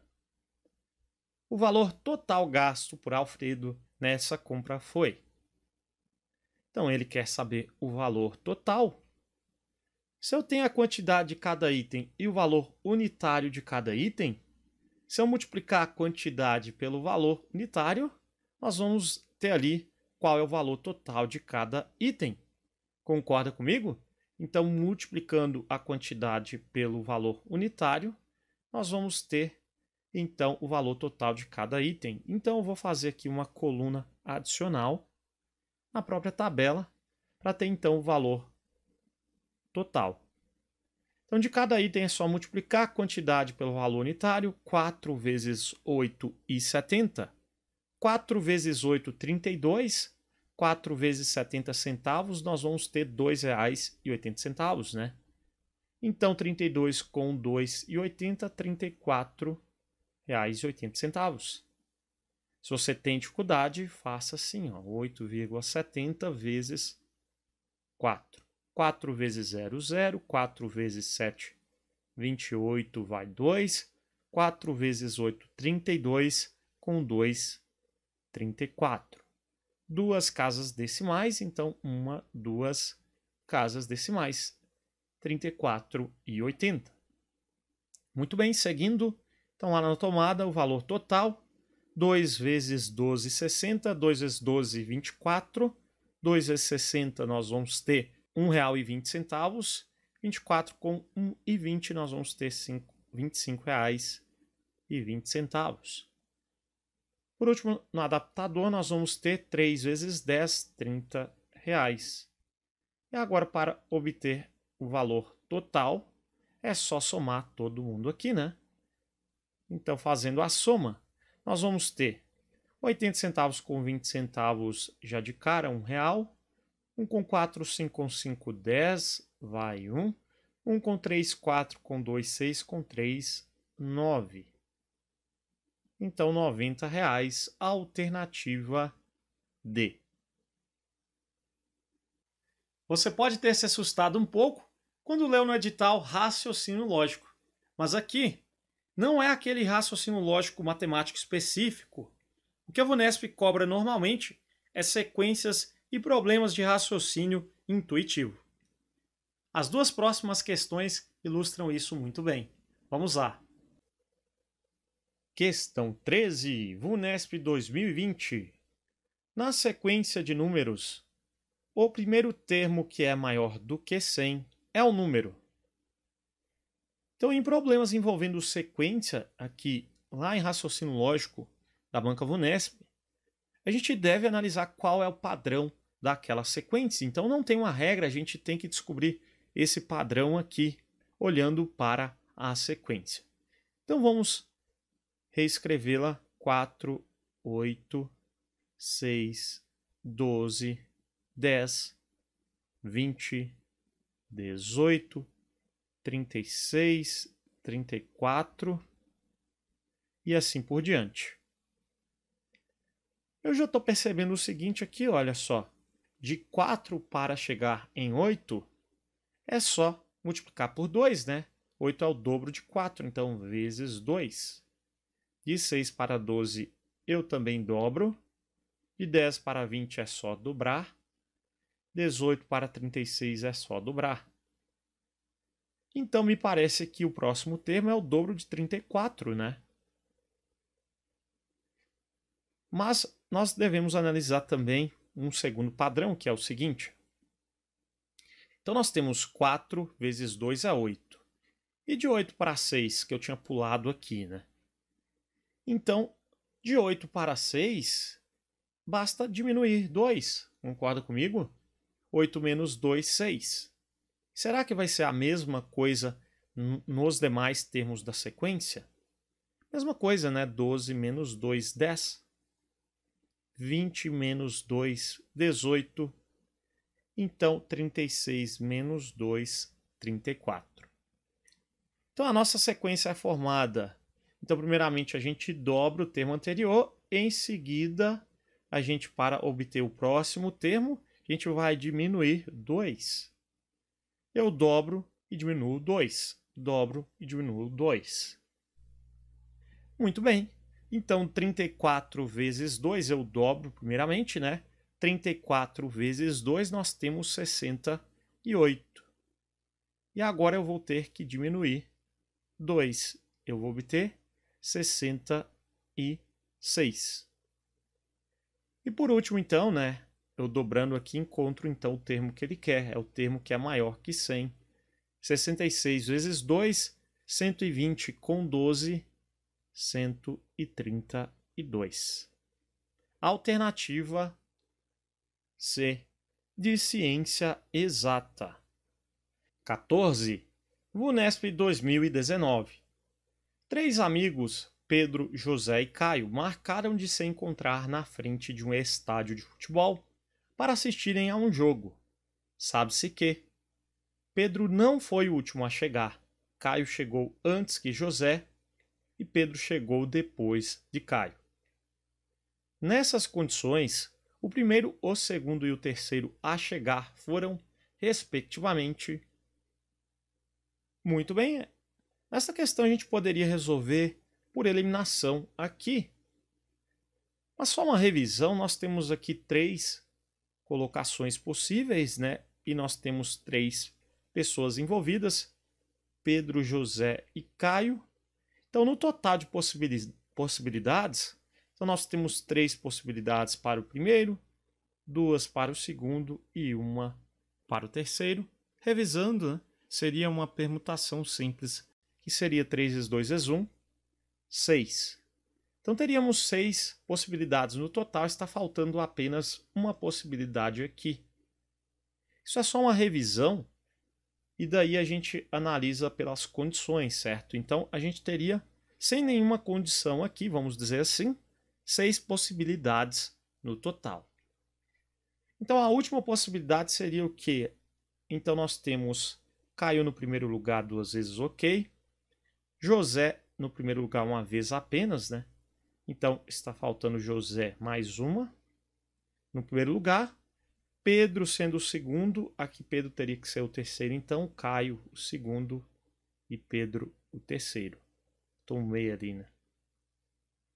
O valor total gasto por Alfredo nessa compra foi então ele quer saber o valor total. Se eu tenho a quantidade de cada item e o valor unitário de cada item, se eu multiplicar a quantidade pelo valor unitário, nós vamos ter ali qual é o valor total de cada item. Concorda comigo? Então, multiplicando a quantidade pelo valor unitário, nós vamos ter então o valor total de cada item. Então, eu vou fazer aqui uma coluna adicional na própria tabela para ter então o valor total. Então, de cada item é só multiplicar a quantidade pelo valor unitário, 4 vezes 8 e 70. 4 vezes 8, 32. 4 vezes 70 centavos, nós vamos ter R$ 2,80, né? Então, 32 com R$ 2,80, R$ 34,80. Se você tem dificuldade, faça assim, 8,70 vezes 4. 4 vezes 0, 0. 4 vezes 7, 28 vai 2. 4 vezes 8, 32. Com 2, 34. Duas casas decimais, então uma, duas casas decimais. 34 e 80. Muito bem, seguindo. Então, lá na tomada, o valor total 2 vezes 12, 60. 2 vezes 12, 24. 2 vezes 60, nós vamos ter R$ 1,20. 24 com R$ 1,20, nós vamos ter R$ 25,20. Por último, no adaptador, nós vamos ter 3 vezes 10, 30 reais. E agora, para obter o valor total, é só somar todo mundo aqui, né? Então, fazendo a soma, nós vamos ter 80 centavos com 20 centavos já de cara, um real. 1 com 4, 5 com 5, 10, vai 1. 1 com 3, 4 com 2, 6 com 3, 9. Então, 90 reais, alternativa D. Você pode ter se assustado um pouco quando leu no edital raciocínio lógico, mas aqui não é aquele raciocínio lógico matemático específico. O que a VUNESP cobra normalmente é sequências e problemas de raciocínio intuitivo. As duas próximas questões ilustram isso muito bem. Vamos lá. Questão 13, VUNESP 2020. Na sequência de números, o primeiro termo que é maior do que 100 é o número. Então, em problemas envolvendo sequência, aqui lá em raciocínio lógico da banca Vunesp, a gente deve analisar qual é o padrão daquela sequência. Então, não tem uma regra, a gente tem que descobrir esse padrão aqui, olhando para a sequência. Então, vamos reescrevê-la 4, 8, 6, 12, 10, 20, 18, 36, 34 e assim por diante. Eu já estou percebendo o seguinte aqui, olha só. De 4 para chegar em 8, é só multiplicar por 2, né? 8 é o dobro de 4, então vezes 2. De 6 para 12 eu também dobro. De 10 para 20 é só dobrar. 18 para 36 é só dobrar. Então me parece que o próximo termo é o dobro de 34, né? Mas nós devemos analisar também um segundo padrão, que é o seguinte. Então nós temos 4 vezes 2 é 8. E de 8 para 6, que eu tinha pulado aqui, né? Então, de 8 para 6, basta diminuir 2. Concorda comigo? 8 menos 2, 6. Será que vai ser a mesma coisa nos demais termos da sequência? Mesma coisa, né? 12 menos 2, 10. 20 menos 2, 18. Então, 36 menos 2, 34. Então, a nossa sequência é formada. Então, primeiramente, a gente dobra o termo anterior. Em seguida, a gente, para obter o próximo termo, a gente vai diminuir 2 eu dobro e diminuo 2, dobro e diminuo 2. Muito bem, então 34 vezes 2 eu dobro primeiramente, né? 34 vezes 2 nós temos 68. E agora eu vou ter que diminuir 2, eu vou obter 66. E por último, então, né? eu dobrando aqui encontro então o termo que ele quer, é o termo que é maior que 100. 66 vezes 2, 120 com 12, 132. Alternativa C de ciência exata. 14. VUNESP 2019. Três amigos, Pedro, José e Caio, marcaram de se encontrar na frente de um estádio de futebol para assistirem a um jogo. Sabe-se que Pedro não foi o último a chegar. Caio chegou antes que José e Pedro chegou depois de Caio. Nessas condições, o primeiro, o segundo e o terceiro a chegar foram, respectivamente. Muito bem. Essa questão a gente poderia resolver por eliminação aqui. Mas só uma revisão, nós temos aqui três colocações possíveis, né? E nós temos três pessoas envolvidas: Pedro, José e Caio. Então, no total de possibilidades, então nós temos três possibilidades para o primeiro, duas para o segundo e uma para o terceiro. Revisando, né? seria uma permutação simples, que seria 3 vezes 2 vezes 1, 6. Então teríamos seis possibilidades no total, está faltando apenas uma possibilidade aqui. Isso é só uma revisão e daí a gente analisa pelas condições, certo? Então a gente teria, sem nenhuma condição aqui, vamos dizer assim, seis possibilidades no total. Então a última possibilidade seria o que? Então nós temos Caio no primeiro lugar duas vezes, ok. José no primeiro lugar uma vez apenas, né? Então, está faltando José mais uma no primeiro lugar. Pedro sendo o segundo, aqui Pedro teria que ser o terceiro, então Caio o segundo e Pedro o terceiro. Tomei então, ali, né?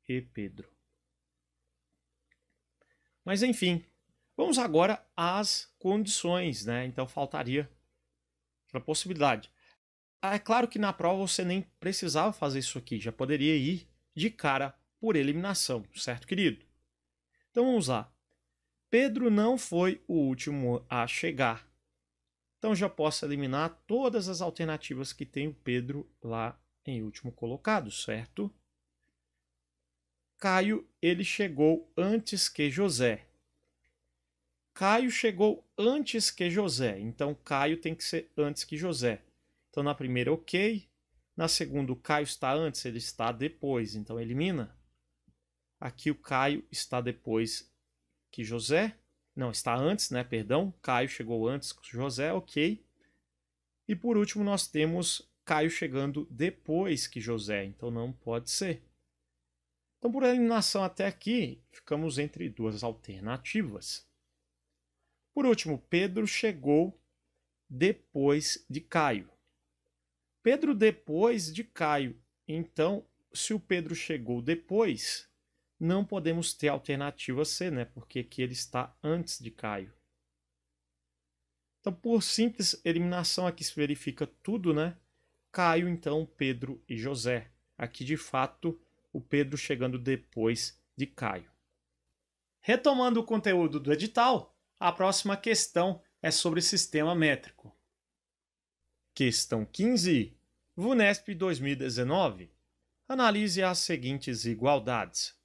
E Pedro. Mas enfim, vamos agora às condições, né? Então faltaria a possibilidade. Ah, é claro que na prova você nem precisava fazer isso aqui, já poderia ir de cara por eliminação, certo, querido? Então vamos lá. Pedro não foi o último a chegar. Então já posso eliminar todas as alternativas que tem o Pedro lá em último colocado, certo? Caio, ele chegou antes que José. Caio chegou antes que José, então Caio tem que ser antes que José. Então na primeira, ok. Na segunda, o Caio está antes, ele está depois, então elimina. Aqui o Caio está depois que José. Não, está antes, né? Perdão. Caio chegou antes que José, ok. E por último, nós temos Caio chegando depois que José. Então não pode ser. Então, por eliminação até aqui, ficamos entre duas alternativas. Por último, Pedro chegou depois de Caio. Pedro depois de Caio. Então, se o Pedro chegou depois, não podemos ter alternativa C, né? Porque aqui ele está antes de Caio. Então, por simples eliminação, aqui se verifica tudo, né? Caio, então, Pedro e José. Aqui, de fato, o Pedro chegando depois de Caio. Retomando o conteúdo do edital, a próxima questão é sobre sistema métrico. Questão 15. VUNESP 2019. Analise as seguintes igualdades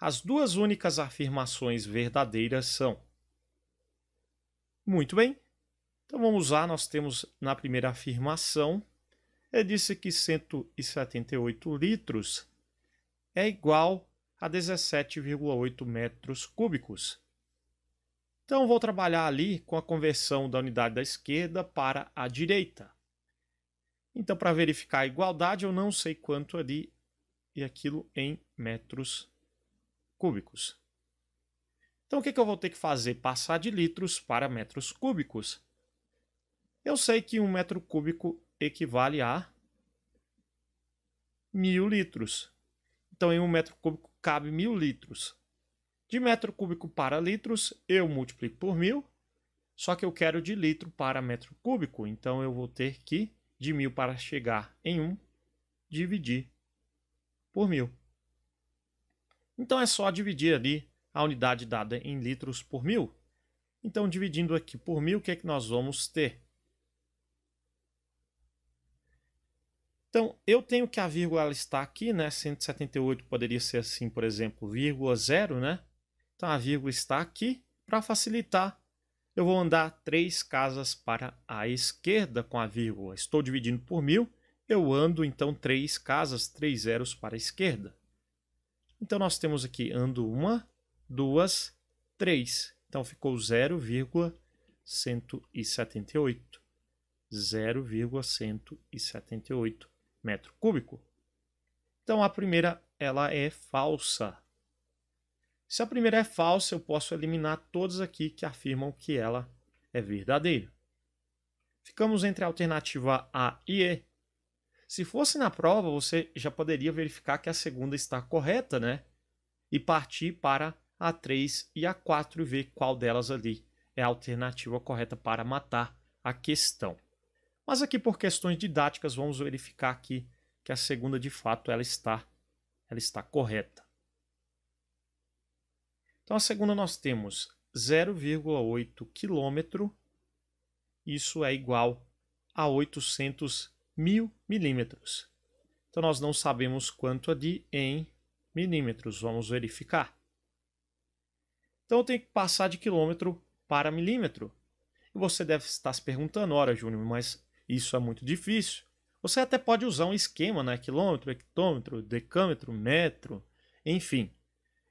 as duas únicas afirmações verdadeiras são. Muito bem, então vamos lá, nós temos na primeira afirmação, ele é disse que 178 litros é igual a 17,8 metros cúbicos. Então vou trabalhar ali com a conversão da unidade da esquerda para a direita. Então para verificar a igualdade eu não sei quanto ali é e aquilo em metros cúbicos. Então o que, que eu vou ter que fazer? Passar de litros para metros cúbicos. Eu sei que um metro cúbico equivale a mil litros. Então em um metro cúbico cabe mil litros. De metro cúbico para litros, eu multiplico por mil, só que eu quero de litro para metro cúbico, então eu vou ter que, de mil para chegar em um, dividir por mil. Então é só dividir ali a unidade dada em litros por mil. Então, dividindo aqui por mil, o que é que nós vamos ter? Então, eu tenho que a vírgula ela está aqui, né? 178 poderia ser assim, por exemplo, vírgula zero, né? Então, a vírgula está aqui. Para facilitar, eu vou andar três casas para a esquerda com a vírgula. Estou dividindo por mil, eu ando então três casas, três zeros para a esquerda. Então nós temos aqui ando uma, duas, três. Então ficou 0,178. 0,178 metro cúbico. Então a primeira ela é falsa. Se a primeira é falsa, eu posso eliminar todos aqui que afirmam que ela é verdadeira. Ficamos entre a alternativa A e E. Se fosse na prova, você já poderia verificar que a segunda está correta, né? E partir para a 3 e a 4 e ver qual delas ali é a alternativa correta para matar a questão. Mas aqui por questões didáticas vamos verificar aqui que a segunda de fato ela está ela está correta. Então a segunda nós temos 0,8 quilômetro. Isso é igual a 800 mil milímetros. Então nós não sabemos quanto é de em milímetros, vamos verificar. Então eu tenho que passar de quilômetro para milímetro. E você deve estar se perguntando, ora Júnior, mas isso é muito difícil. Você até pode usar um esquema, né? Quilômetro, hectômetro, decâmetro, metro, enfim.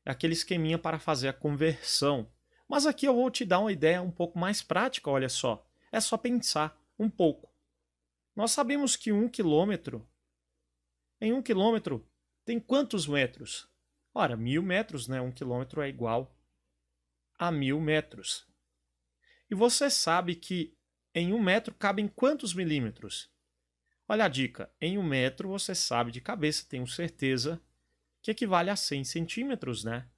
É aquele esqueminha para fazer a conversão. Mas aqui eu vou te dar uma ideia um pouco mais prática, olha só. É só pensar um pouco. Nós sabemos que um quilômetro, em um quilômetro, tem quantos metros? Ora, mil metros, né? Um quilômetro é igual a mil metros. E você sabe que em um metro cabem quantos milímetros? Olha a dica: em um metro você sabe de cabeça, tenho certeza, que equivale a 100 centímetros, né?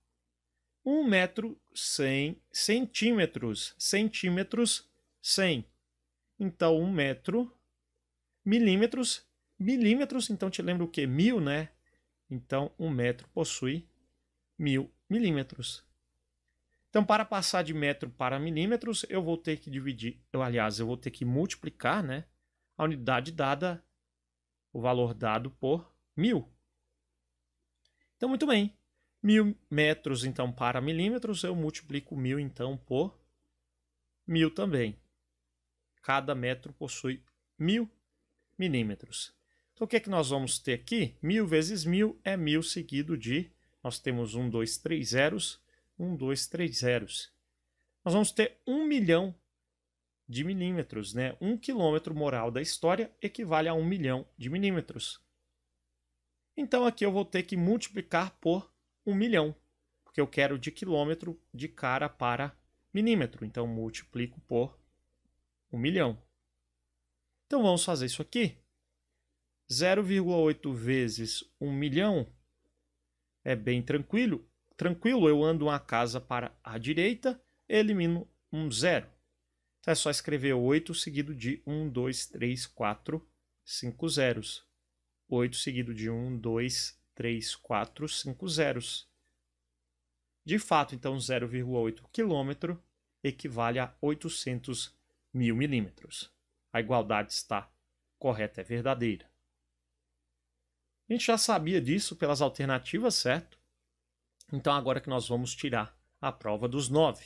Um metro, 100 centímetros. Centímetros, 100. Então, um metro milímetros, milímetros, então te lembra o que? Mil, né? Então, um metro possui mil milímetros. Então, para passar de metro para milímetros, eu vou ter que dividir, eu, aliás, eu vou ter que multiplicar né, a unidade dada, o valor dado por mil. Então, muito bem. Mil metros, então, para milímetros, eu multiplico mil, então, por mil também. Cada metro possui mil milímetros. Então, o que é que nós vamos ter aqui? 1.000 vezes 1.000 é 1.000 seguido de... Nós temos 1, 2, 3 zeros, 1, 2, 3 zeros. Nós vamos ter 1 milhão de milímetros, né? 1 quilômetro moral da história equivale a 1 milhão de milímetros. Então, aqui eu vou ter que multiplicar por 1 milhão, porque eu quero de quilômetro de cara para milímetro. Então, multiplico por 1 milhão. Então vamos fazer isso aqui. 0,8 vezes 1 milhão é bem tranquilo. Tranquilo, eu ando uma casa para a direita, elimino um zero. Então é só escrever 8 seguido de 1, 2, 3, 4, 5 zeros. 8 seguido de 1, 2, 3, 4, 5 zeros. De fato, então, 0,8 quilômetro equivale a 800 mil milímetros. A igualdade está correta, é verdadeira. A gente já sabia disso pelas alternativas, certo? Então agora que nós vamos tirar a prova dos nove.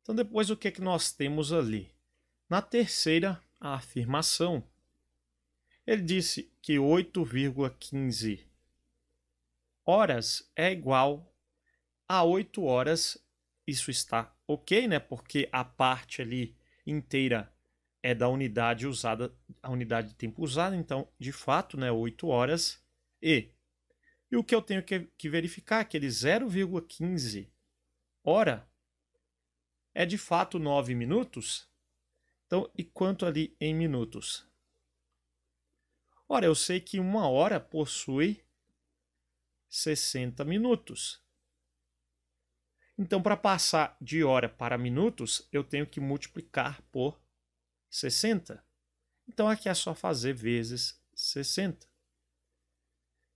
Então depois o que, é que nós temos ali? Na terceira a afirmação, ele disse que 8,15 horas é igual a 8 horas. Isso está ok, né? Porque a parte ali inteira é da unidade usada, a unidade de tempo usada, então, de fato, né, 8 horas e. E o que eu tenho que, que verificar? Aquele é 0,15 hora é de fato 9 minutos? Então, e quanto ali em minutos? Ora, eu sei que uma hora possui 60 minutos. Então, para passar de hora para minutos, eu tenho que multiplicar por 60. Então aqui é só fazer vezes 60.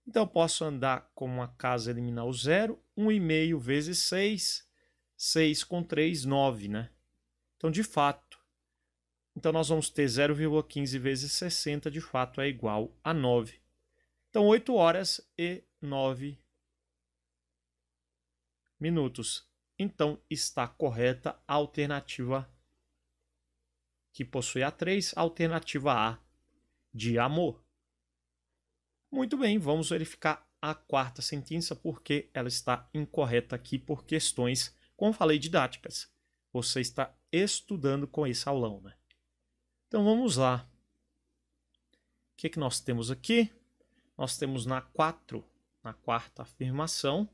Então eu posso andar com uma casa eliminar o zero, 1,5 vezes 6, 6 com 3, 9, né? Então de fato, então nós vamos ter 0,15 vezes 60 de fato é igual a 9. Então 8 horas e 9 minutos. Então está correta a alternativa que possui a 3, alternativa A de amor. Muito bem, vamos verificar a quarta sentença porque ela está incorreta aqui por questões, como falei, didáticas. Você está estudando com esse aulão, né? Então vamos lá. O que, é que nós temos aqui? Nós temos na 4, na quarta afirmação,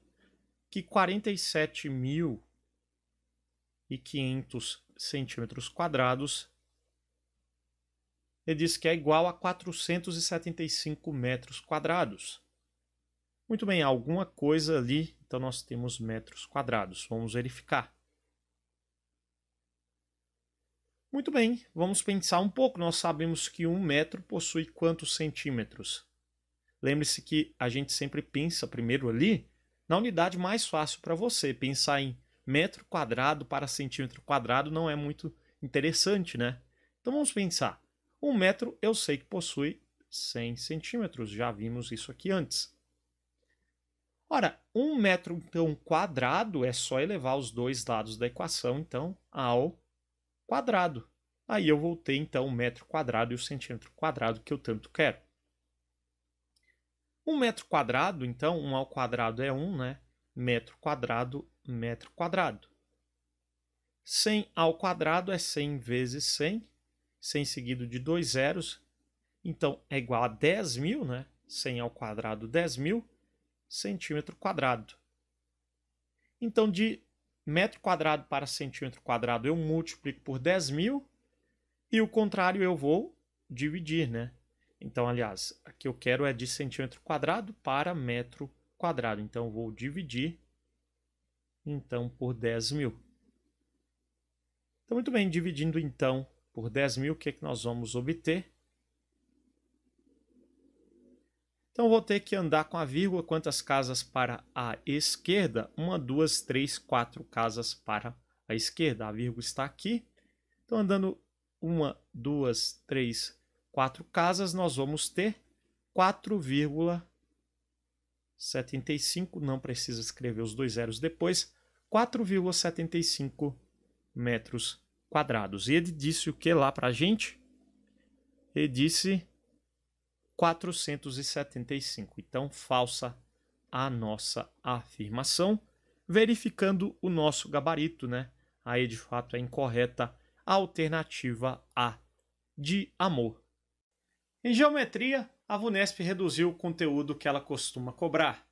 que 47.500 centímetros quadrados ele diz que é igual a 475 metros quadrados. Muito bem, alguma coisa ali, então nós temos metros quadrados. Vamos verificar. Muito bem, vamos pensar um pouco. Nós sabemos que um metro possui quantos centímetros? Lembre-se que a gente sempre pensa primeiro ali na unidade mais fácil para você. Pensar em metro quadrado para centímetro quadrado não é muito interessante, né? Então vamos pensar. Um metro eu sei que possui 100 centímetros, já vimos isso aqui antes. Ora, um metro então, quadrado é só elevar os dois lados da equação então ao quadrado. Aí eu voltei então o metro quadrado e o centímetro quadrado que eu tanto quero. Um metro quadrado, então, um ao quadrado é um, né? Metro quadrado, metro quadrado. 100 ao quadrado é 100 vezes 100, 100 seguido de dois zeros, então é igual a 10.000, mil, né? 100 ao quadrado, 10 mil centímetro quadrado. Então, de metro quadrado para centímetro quadrado, eu multiplico por 10.000 mil e o contrário eu vou dividir, né? Então, aliás, aqui eu quero é de centímetro quadrado para metro quadrado. Então, vou dividir então por 10.000. mil. Então, muito bem, dividindo então por 10 mil, o que, é que nós vamos obter? Então, vou ter que andar com a vírgula quantas casas para a esquerda? Uma, duas, três, quatro casas para a esquerda. A vírgula está aqui. Então, andando uma, duas, três, quatro casas, nós vamos ter 4,75. Não precisa escrever os dois zeros depois. 4,75 metros quadrados. E ele disse o que lá para a gente? Ele disse 475. Então, falsa a nossa afirmação, verificando o nosso gabarito, né? Aí, de fato, é incorreta a alternativa A de amor. Em geometria, a VUNESP reduziu o conteúdo que ela costuma cobrar.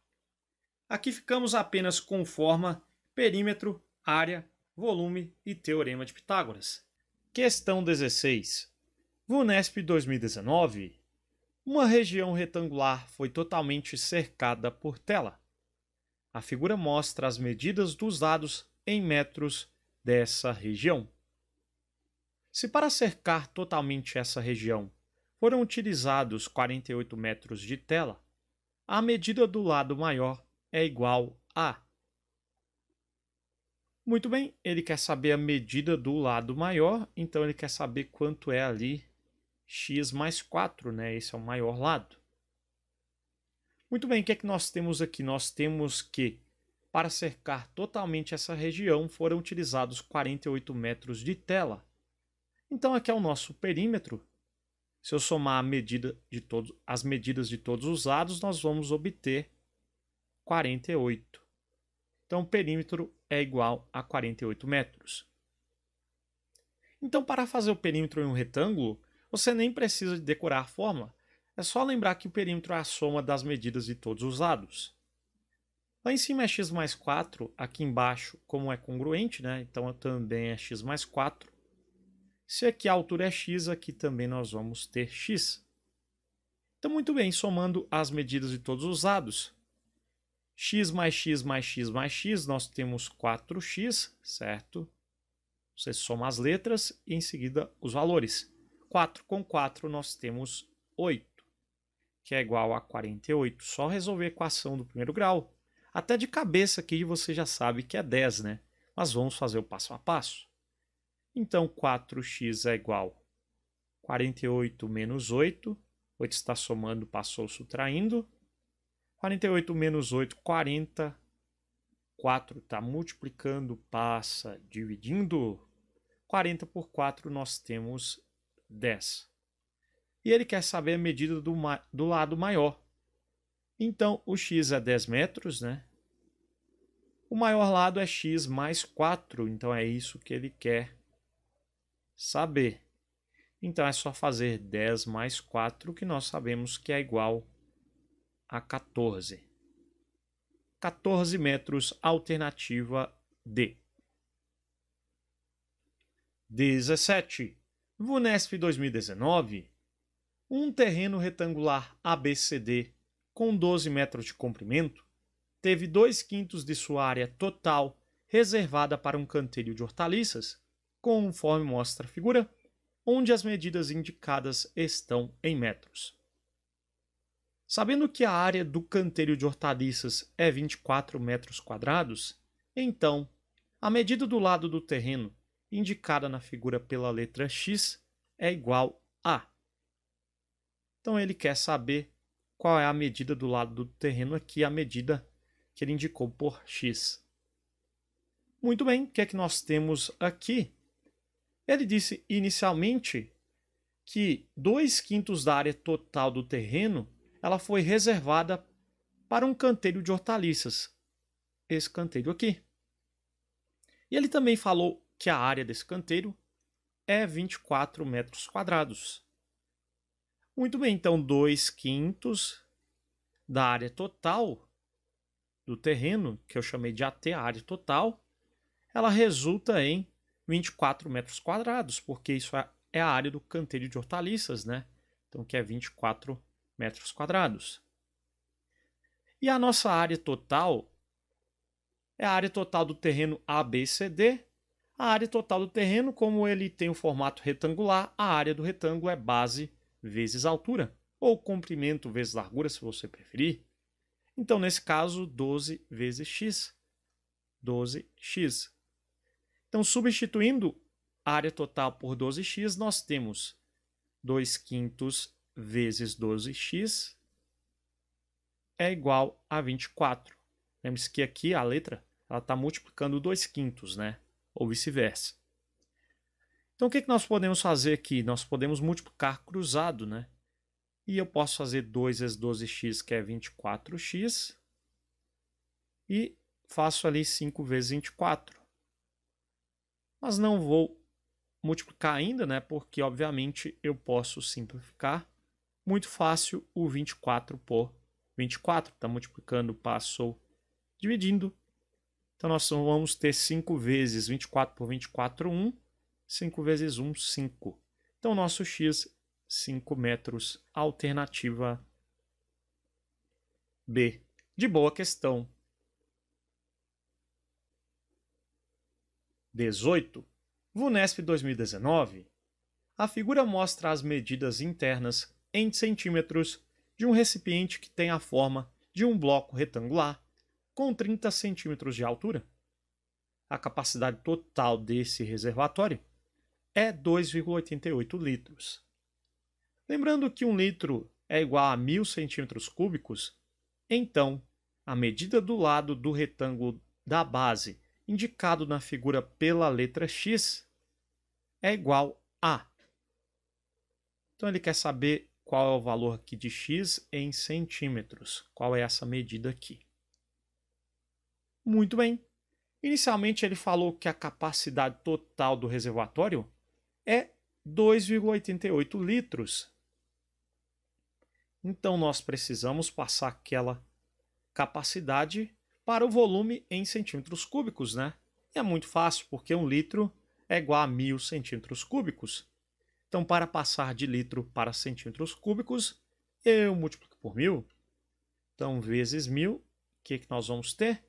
Aqui ficamos apenas com forma, perímetro, área volume e teorema de Pitágoras. Questão 16. VUNESP 2019. Uma região retangular foi totalmente cercada por tela. A figura mostra as medidas dos lados em metros dessa região. Se para cercar totalmente essa região foram utilizados 48 metros de tela, a medida do lado maior é igual a muito bem, ele quer saber a medida do lado maior, então ele quer saber quanto é ali x mais 4, né? Esse é o maior lado. Muito bem, o que é que nós temos aqui? Nós temos que, para cercar totalmente essa região, foram utilizados 48 metros de tela. Então aqui é o nosso perímetro. Se eu somar a medida de todos, as medidas de todos os lados, nós vamos obter 48. Então o perímetro é igual a 48 metros. Então, para fazer o perímetro em um retângulo, você nem precisa decorar a forma, é só lembrar que o perímetro é a soma das medidas de todos os lados. Lá em cima é x mais 4, aqui embaixo, como é congruente, né? então também é x mais 4. Se aqui a altura é x, aqui também nós vamos ter x. Então, muito bem, somando as medidas de todos os lados, x mais x mais x mais x, nós temos 4x, certo? Você soma as letras e em seguida os valores. 4 com 4 nós temos 8, que é igual a 48. Só resolver a equação do primeiro grau. Até de cabeça aqui você já sabe que é 10, né? Mas vamos fazer o passo a passo. Então 4x é igual a 48 menos 8. 8 está somando, passou, subtraindo. 48 menos 8, 40. 4 Está multiplicando, passa, dividindo. 40 por 4 nós temos 10. E ele quer saber a medida do, do lado maior. Então, o x é 10 metros, né? O maior lado é x mais 4, então é isso que ele quer saber. Então, é só fazer 10 mais 4, que nós sabemos que é igual a 14. 14 metros, alternativa D. 17. VUNESP 2019. Um terreno retangular ABCD com 12 metros de comprimento teve 2 quintos de sua área total reservada para um canteiro de hortaliças, conforme mostra a figura, onde as medidas indicadas estão em metros. Sabendo que a área do canteiro de hortaliças é 24 metros quadrados, então a medida do lado do terreno, indicada na figura pela letra x, é igual a. Então ele quer saber qual é a medida do lado do terreno aqui, a medida que ele indicou por x. Muito bem, o que é que nós temos aqui? Ele disse inicialmente que 2 quintos da área total do terreno ela foi reservada para um canteiro de hortaliças. Esse canteiro aqui. E ele também falou que a área desse canteiro é 24 metros quadrados. Muito bem, então 2 quintos da área total do terreno, que eu chamei de AT, a área total, ela resulta em 24 metros quadrados, porque isso é, é a área do canteiro de hortaliças, né? Então, que é 24 metros quadrados. E a nossa área total é a área total do terreno ABCD. A área total do terreno, como ele tem o um formato retangular, a área do retângulo é base vezes altura, ou comprimento vezes largura, se você preferir. Então, nesse caso, 12 vezes x. 12x. Então, substituindo a área total por 12x, nós temos 2 quintos vezes 12x é igual a 24. Lembre-se que aqui a letra está multiplicando 2 quintos, né? ou vice-versa. Então, o que, que nós podemos fazer aqui? Nós podemos multiplicar cruzado, né? E eu posso fazer 2 vezes 12x, que é 24x, e faço ali 5 vezes 24. Mas não vou multiplicar ainda, né? Porque, obviamente, eu posso simplificar muito fácil o 24 por 24. Está multiplicando, passou, dividindo. Então nós vamos ter 5 vezes 24 por 24, 1. 5 vezes 1, 5. Então nosso x, 5 metros. Alternativa B. De boa questão. 18. VUNESP 2019. A figura mostra as medidas internas em centímetros de um recipiente que tem a forma de um bloco retangular com 30 centímetros de altura. A capacidade total desse reservatório é 2,88 litros. Lembrando que um litro é igual a 1.000 centímetros cúbicos, então a medida do lado do retângulo da base indicado na figura pela letra x é igual a. Então ele quer saber qual é o valor aqui de x em centímetros? Qual é essa medida aqui? Muito bem. Inicialmente ele falou que a capacidade total do reservatório é 2,88 litros. Então nós precisamos passar aquela capacidade para o volume em centímetros cúbicos, né? E é muito fácil, porque um litro é igual a mil centímetros cúbicos. Então, para passar de litro para centímetros cúbicos, eu multiplico por mil. Então, vezes mil, o que, que nós vamos ter?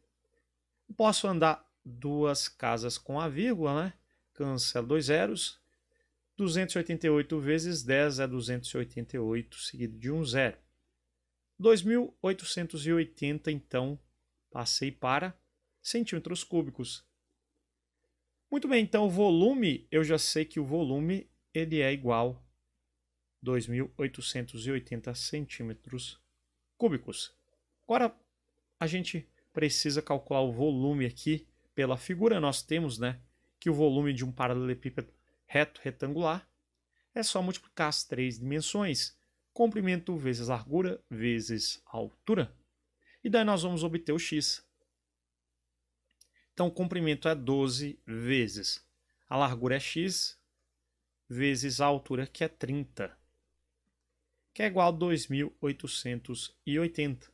Posso andar duas casas com a vírgula, né? Cancelo dois zeros. 288 vezes 10 é 288, seguido de um zero. 2.880, então, passei para centímetros cúbicos. Muito bem, então o volume, eu já sei que o volume ele é igual a 2.880 centímetros cúbicos. Agora a gente precisa calcular o volume aqui pela figura. Nós temos né, que o volume de um paralelepípedo reto retangular é só multiplicar as três dimensões, comprimento vezes largura vezes altura. E daí nós vamos obter o x. Então o comprimento é 12 vezes a largura é x, vezes a altura, que é 30, que é igual a 2.880.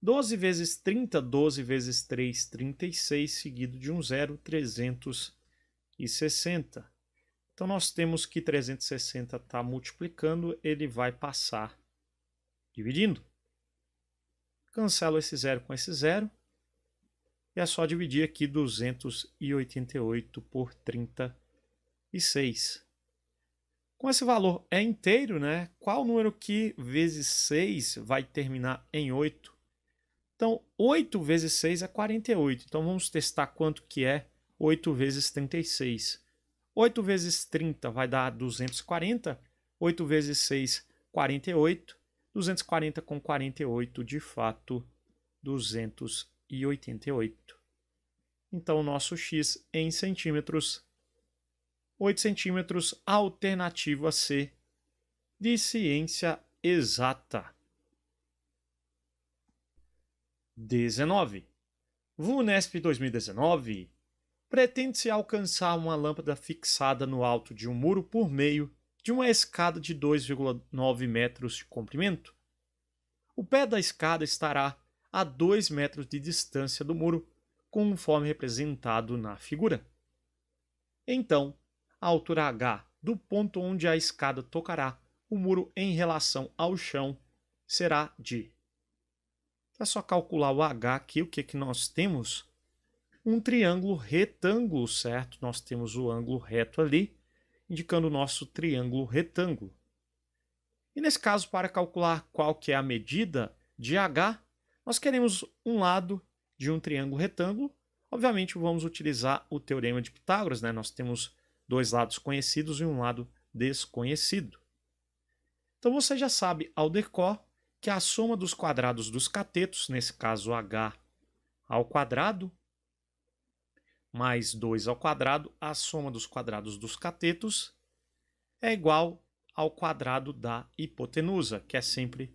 12 vezes 30, 12 vezes 3, 36, seguido de um zero, 360. Então, nós temos que 360 está multiplicando, ele vai passar dividindo. Cancelo esse zero com esse zero. E é só dividir aqui 288 por 36 e 6. Com esse valor é inteiro, né? Qual o número que vezes 6 vai terminar em 8? Então, 8 vezes 6 é 48. Então, vamos testar quanto que é 8 vezes 36. 8 vezes 30 vai dar 240. 8 vezes 6, 48. 240 com 48, de fato, 288. Então, o nosso x em centímetros 8 centímetros, alternativa C, de ciência exata. 19. VUNESP 2019 pretende-se alcançar uma lâmpada fixada no alto de um muro por meio de uma escada de 2,9 metros de comprimento. O pé da escada estará a 2 metros de distância do muro, conforme representado na figura. Então, a altura H do ponto onde a escada tocará o muro em relação ao chão será de. É só calcular o H aqui, o que, que nós temos? Um triângulo retângulo, certo? Nós temos o ângulo reto ali, indicando o nosso triângulo retângulo. E nesse caso, para calcular qual que é a medida de H, nós queremos um lado de um triângulo retângulo. Obviamente, vamos utilizar o Teorema de Pitágoras, né? Nós temos dois lados conhecidos e um lado desconhecido. Então você já sabe ao decor que a soma dos quadrados dos catetos, nesse caso h ao quadrado, mais 2 ao quadrado, a soma dos quadrados dos catetos é igual ao quadrado da hipotenusa, que é sempre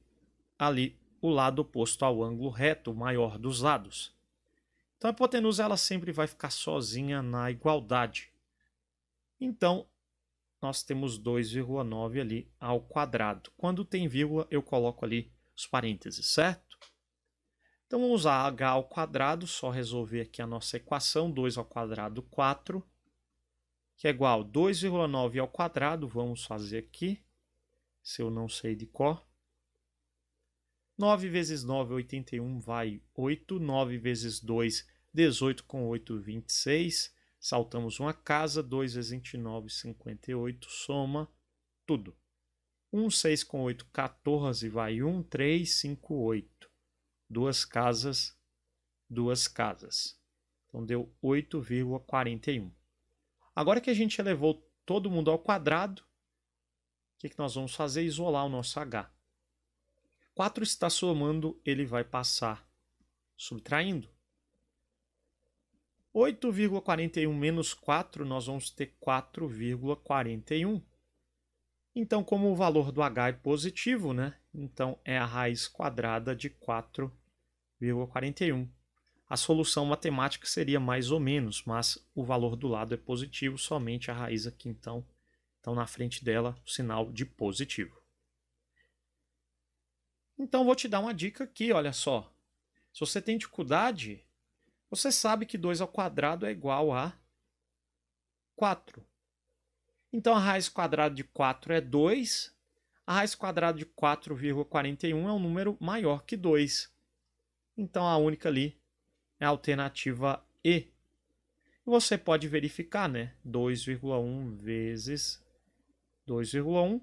ali o lado oposto ao ângulo reto maior dos lados. Então a hipotenusa ela sempre vai ficar sozinha na igualdade. Então, nós temos 2,9 ali ao quadrado. Quando tem vírgula, eu coloco ali os parênteses, certo? Então, vamos usar h ao quadrado, só resolver aqui a nossa equação, 2 ao quadrado, 4, que é igual a 2,9 ao quadrado, vamos fazer aqui, se eu não sei de cor. 9 vezes 9, 81, vai 8. 9 vezes 2, 18, com 8, 26. Saltamos uma casa, 2 vezes 29, 58, soma tudo. 1, 6 com 8, 14, vai 1, 3, 5, 8. Duas casas, duas casas. Então deu 8,41. Agora que a gente elevou todo mundo ao quadrado, o que, que nós vamos fazer? Isolar o nosso h. 4 está somando, ele vai passar subtraindo. 8,41 menos 4, nós vamos ter 4,41. Então, como o valor do h é positivo, né? Então, é a raiz quadrada de 4,41. A solução matemática seria mais ou menos, mas o valor do lado é positivo, somente a raiz aqui, então, então na frente dela, o sinal de positivo. Então, vou te dar uma dica aqui, olha só. Se você tem dificuldade você sabe que 2 ao quadrado é igual a 4. Então a raiz quadrada de 4 é 2. A raiz quadrada de 4,41 é um número maior que 2. Então a única ali é a alternativa E. Você pode verificar, né? 2,1 vezes 2,1,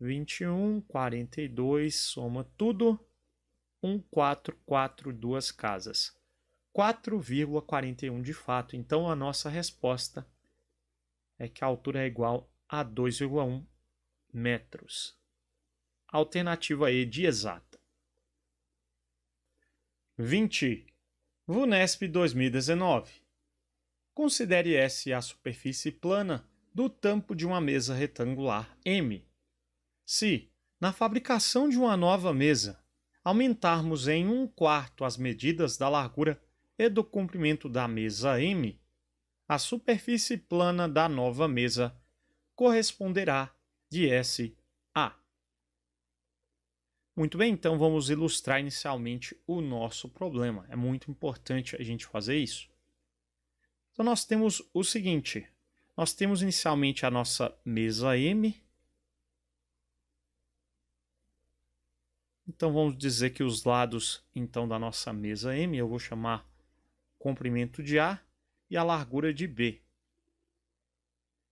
21, 42, soma tudo. 1, 4, 4, duas casas. 4,41 de fato. Então a nossa resposta é que a altura é igual a 2,1 metros. Alternativa E de exata. 20. VUNESP 2019. Considere S a superfície plana do tampo de uma mesa retangular M. Se, na fabricação de uma nova mesa, aumentarmos em um quarto as medidas da largura e do comprimento da mesa M, a superfície plana da nova mesa corresponderá de S a. Muito bem, então vamos ilustrar inicialmente o nosso problema. É muito importante a gente fazer isso. Então nós temos o seguinte, nós temos inicialmente a nossa mesa M. Então vamos dizer que os lados então da nossa mesa M, eu vou chamar comprimento de A e a largura de B.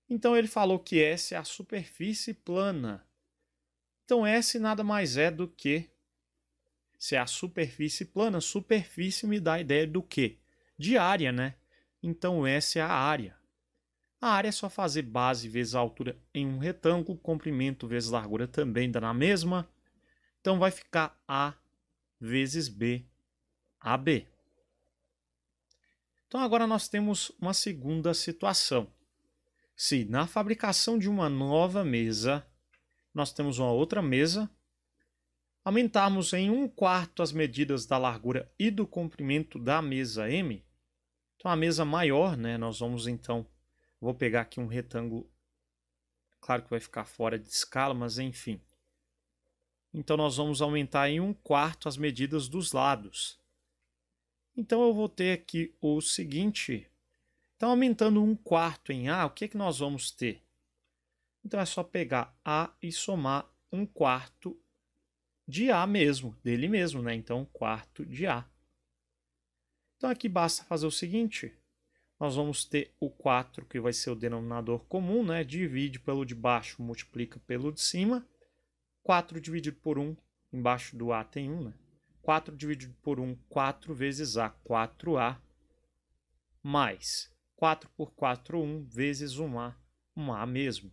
Então ele falou que S é a superfície plana. Então S nada mais é do que se é a superfície plana, superfície me dá a ideia do quê? De área, né? Então S é a área. A área é só fazer base vezes altura em um retângulo, comprimento vezes largura também dá na mesma. Então vai ficar A vezes B, AB. Então agora nós temos uma segunda situação. Se na fabricação de uma nova mesa, nós temos uma outra mesa, aumentarmos em um quarto as medidas da largura e do comprimento da mesa M, então a mesa maior, né, nós vamos então, vou pegar aqui um retângulo, claro que vai ficar fora de escala, mas enfim. Então nós vamos aumentar em um quarto as medidas dos lados. Então eu vou ter aqui o seguinte. Então, aumentando um quarto em A, o que, é que nós vamos ter? Então é só pegar A e somar um quarto de A mesmo, dele mesmo, né? Então, um quarto de A. Então aqui basta fazer o seguinte. Nós vamos ter o 4, que vai ser o denominador comum, né? Divide pelo de baixo, multiplica pelo de cima. 4 dividido por 1, embaixo do A tem 1, né? 4 dividido por 1, 4 vezes A, 4A, mais 4 por 4, 1, vezes 1A, 1A mesmo.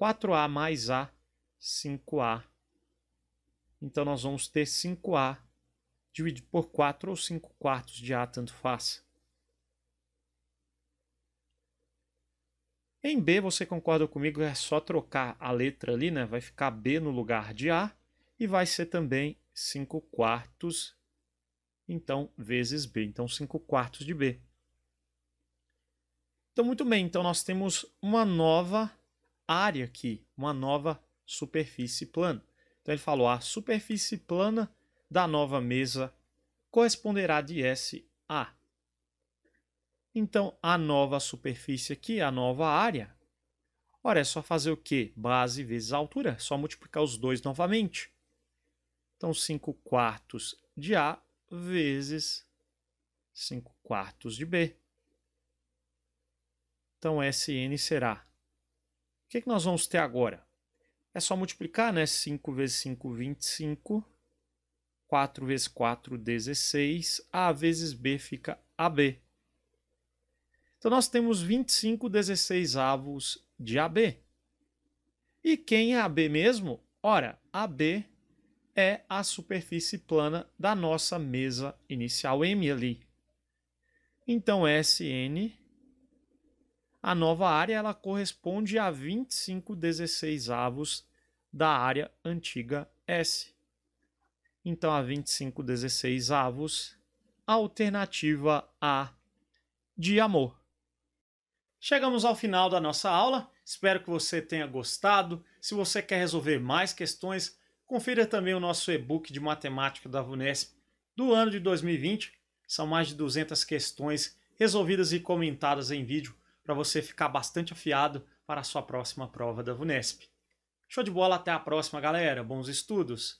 4A mais A, 5A. Então, nós vamos ter 5A dividido por 4 ou 5 quartos de A, tanto faz. Em B, você concorda comigo, é só trocar a letra ali, né? Vai ficar B no lugar de A e vai ser também 5 quartos, então, vezes B. Então, 5 quartos de B. Então, muito bem. Então, nós temos uma nova área aqui, uma nova superfície plana. Então, ele falou, a superfície plana da nova mesa corresponderá de S a. Então, a nova superfície aqui, a nova área, ora, é só fazer o quê? Base vezes altura, é só multiplicar os dois novamente. Então, 5 quartos de A vezes 5 quartos de B. Então, Sn será. O que, é que nós vamos ter agora? É só multiplicar, né? 5 vezes 5, 25. 4 vezes 4, 16. A vezes B fica AB. Então, nós temos 25 16 avos de AB. E quem é AB mesmo? Ora, AB é a superfície plana da nossa mesa inicial M ali. Então, Sn, a nova área, ela corresponde a 25 16 avos da área antiga S. Então, a 25 16 avos, alternativa A de amor. Chegamos ao final da nossa aula. Espero que você tenha gostado. Se você quer resolver mais questões, Confira também o nosso e-book de matemática da VUNESP do ano de 2020. São mais de 200 questões resolvidas e comentadas em vídeo para você ficar bastante afiado para a sua próxima prova da VUNESP. Show de bola, até a próxima, galera. Bons estudos!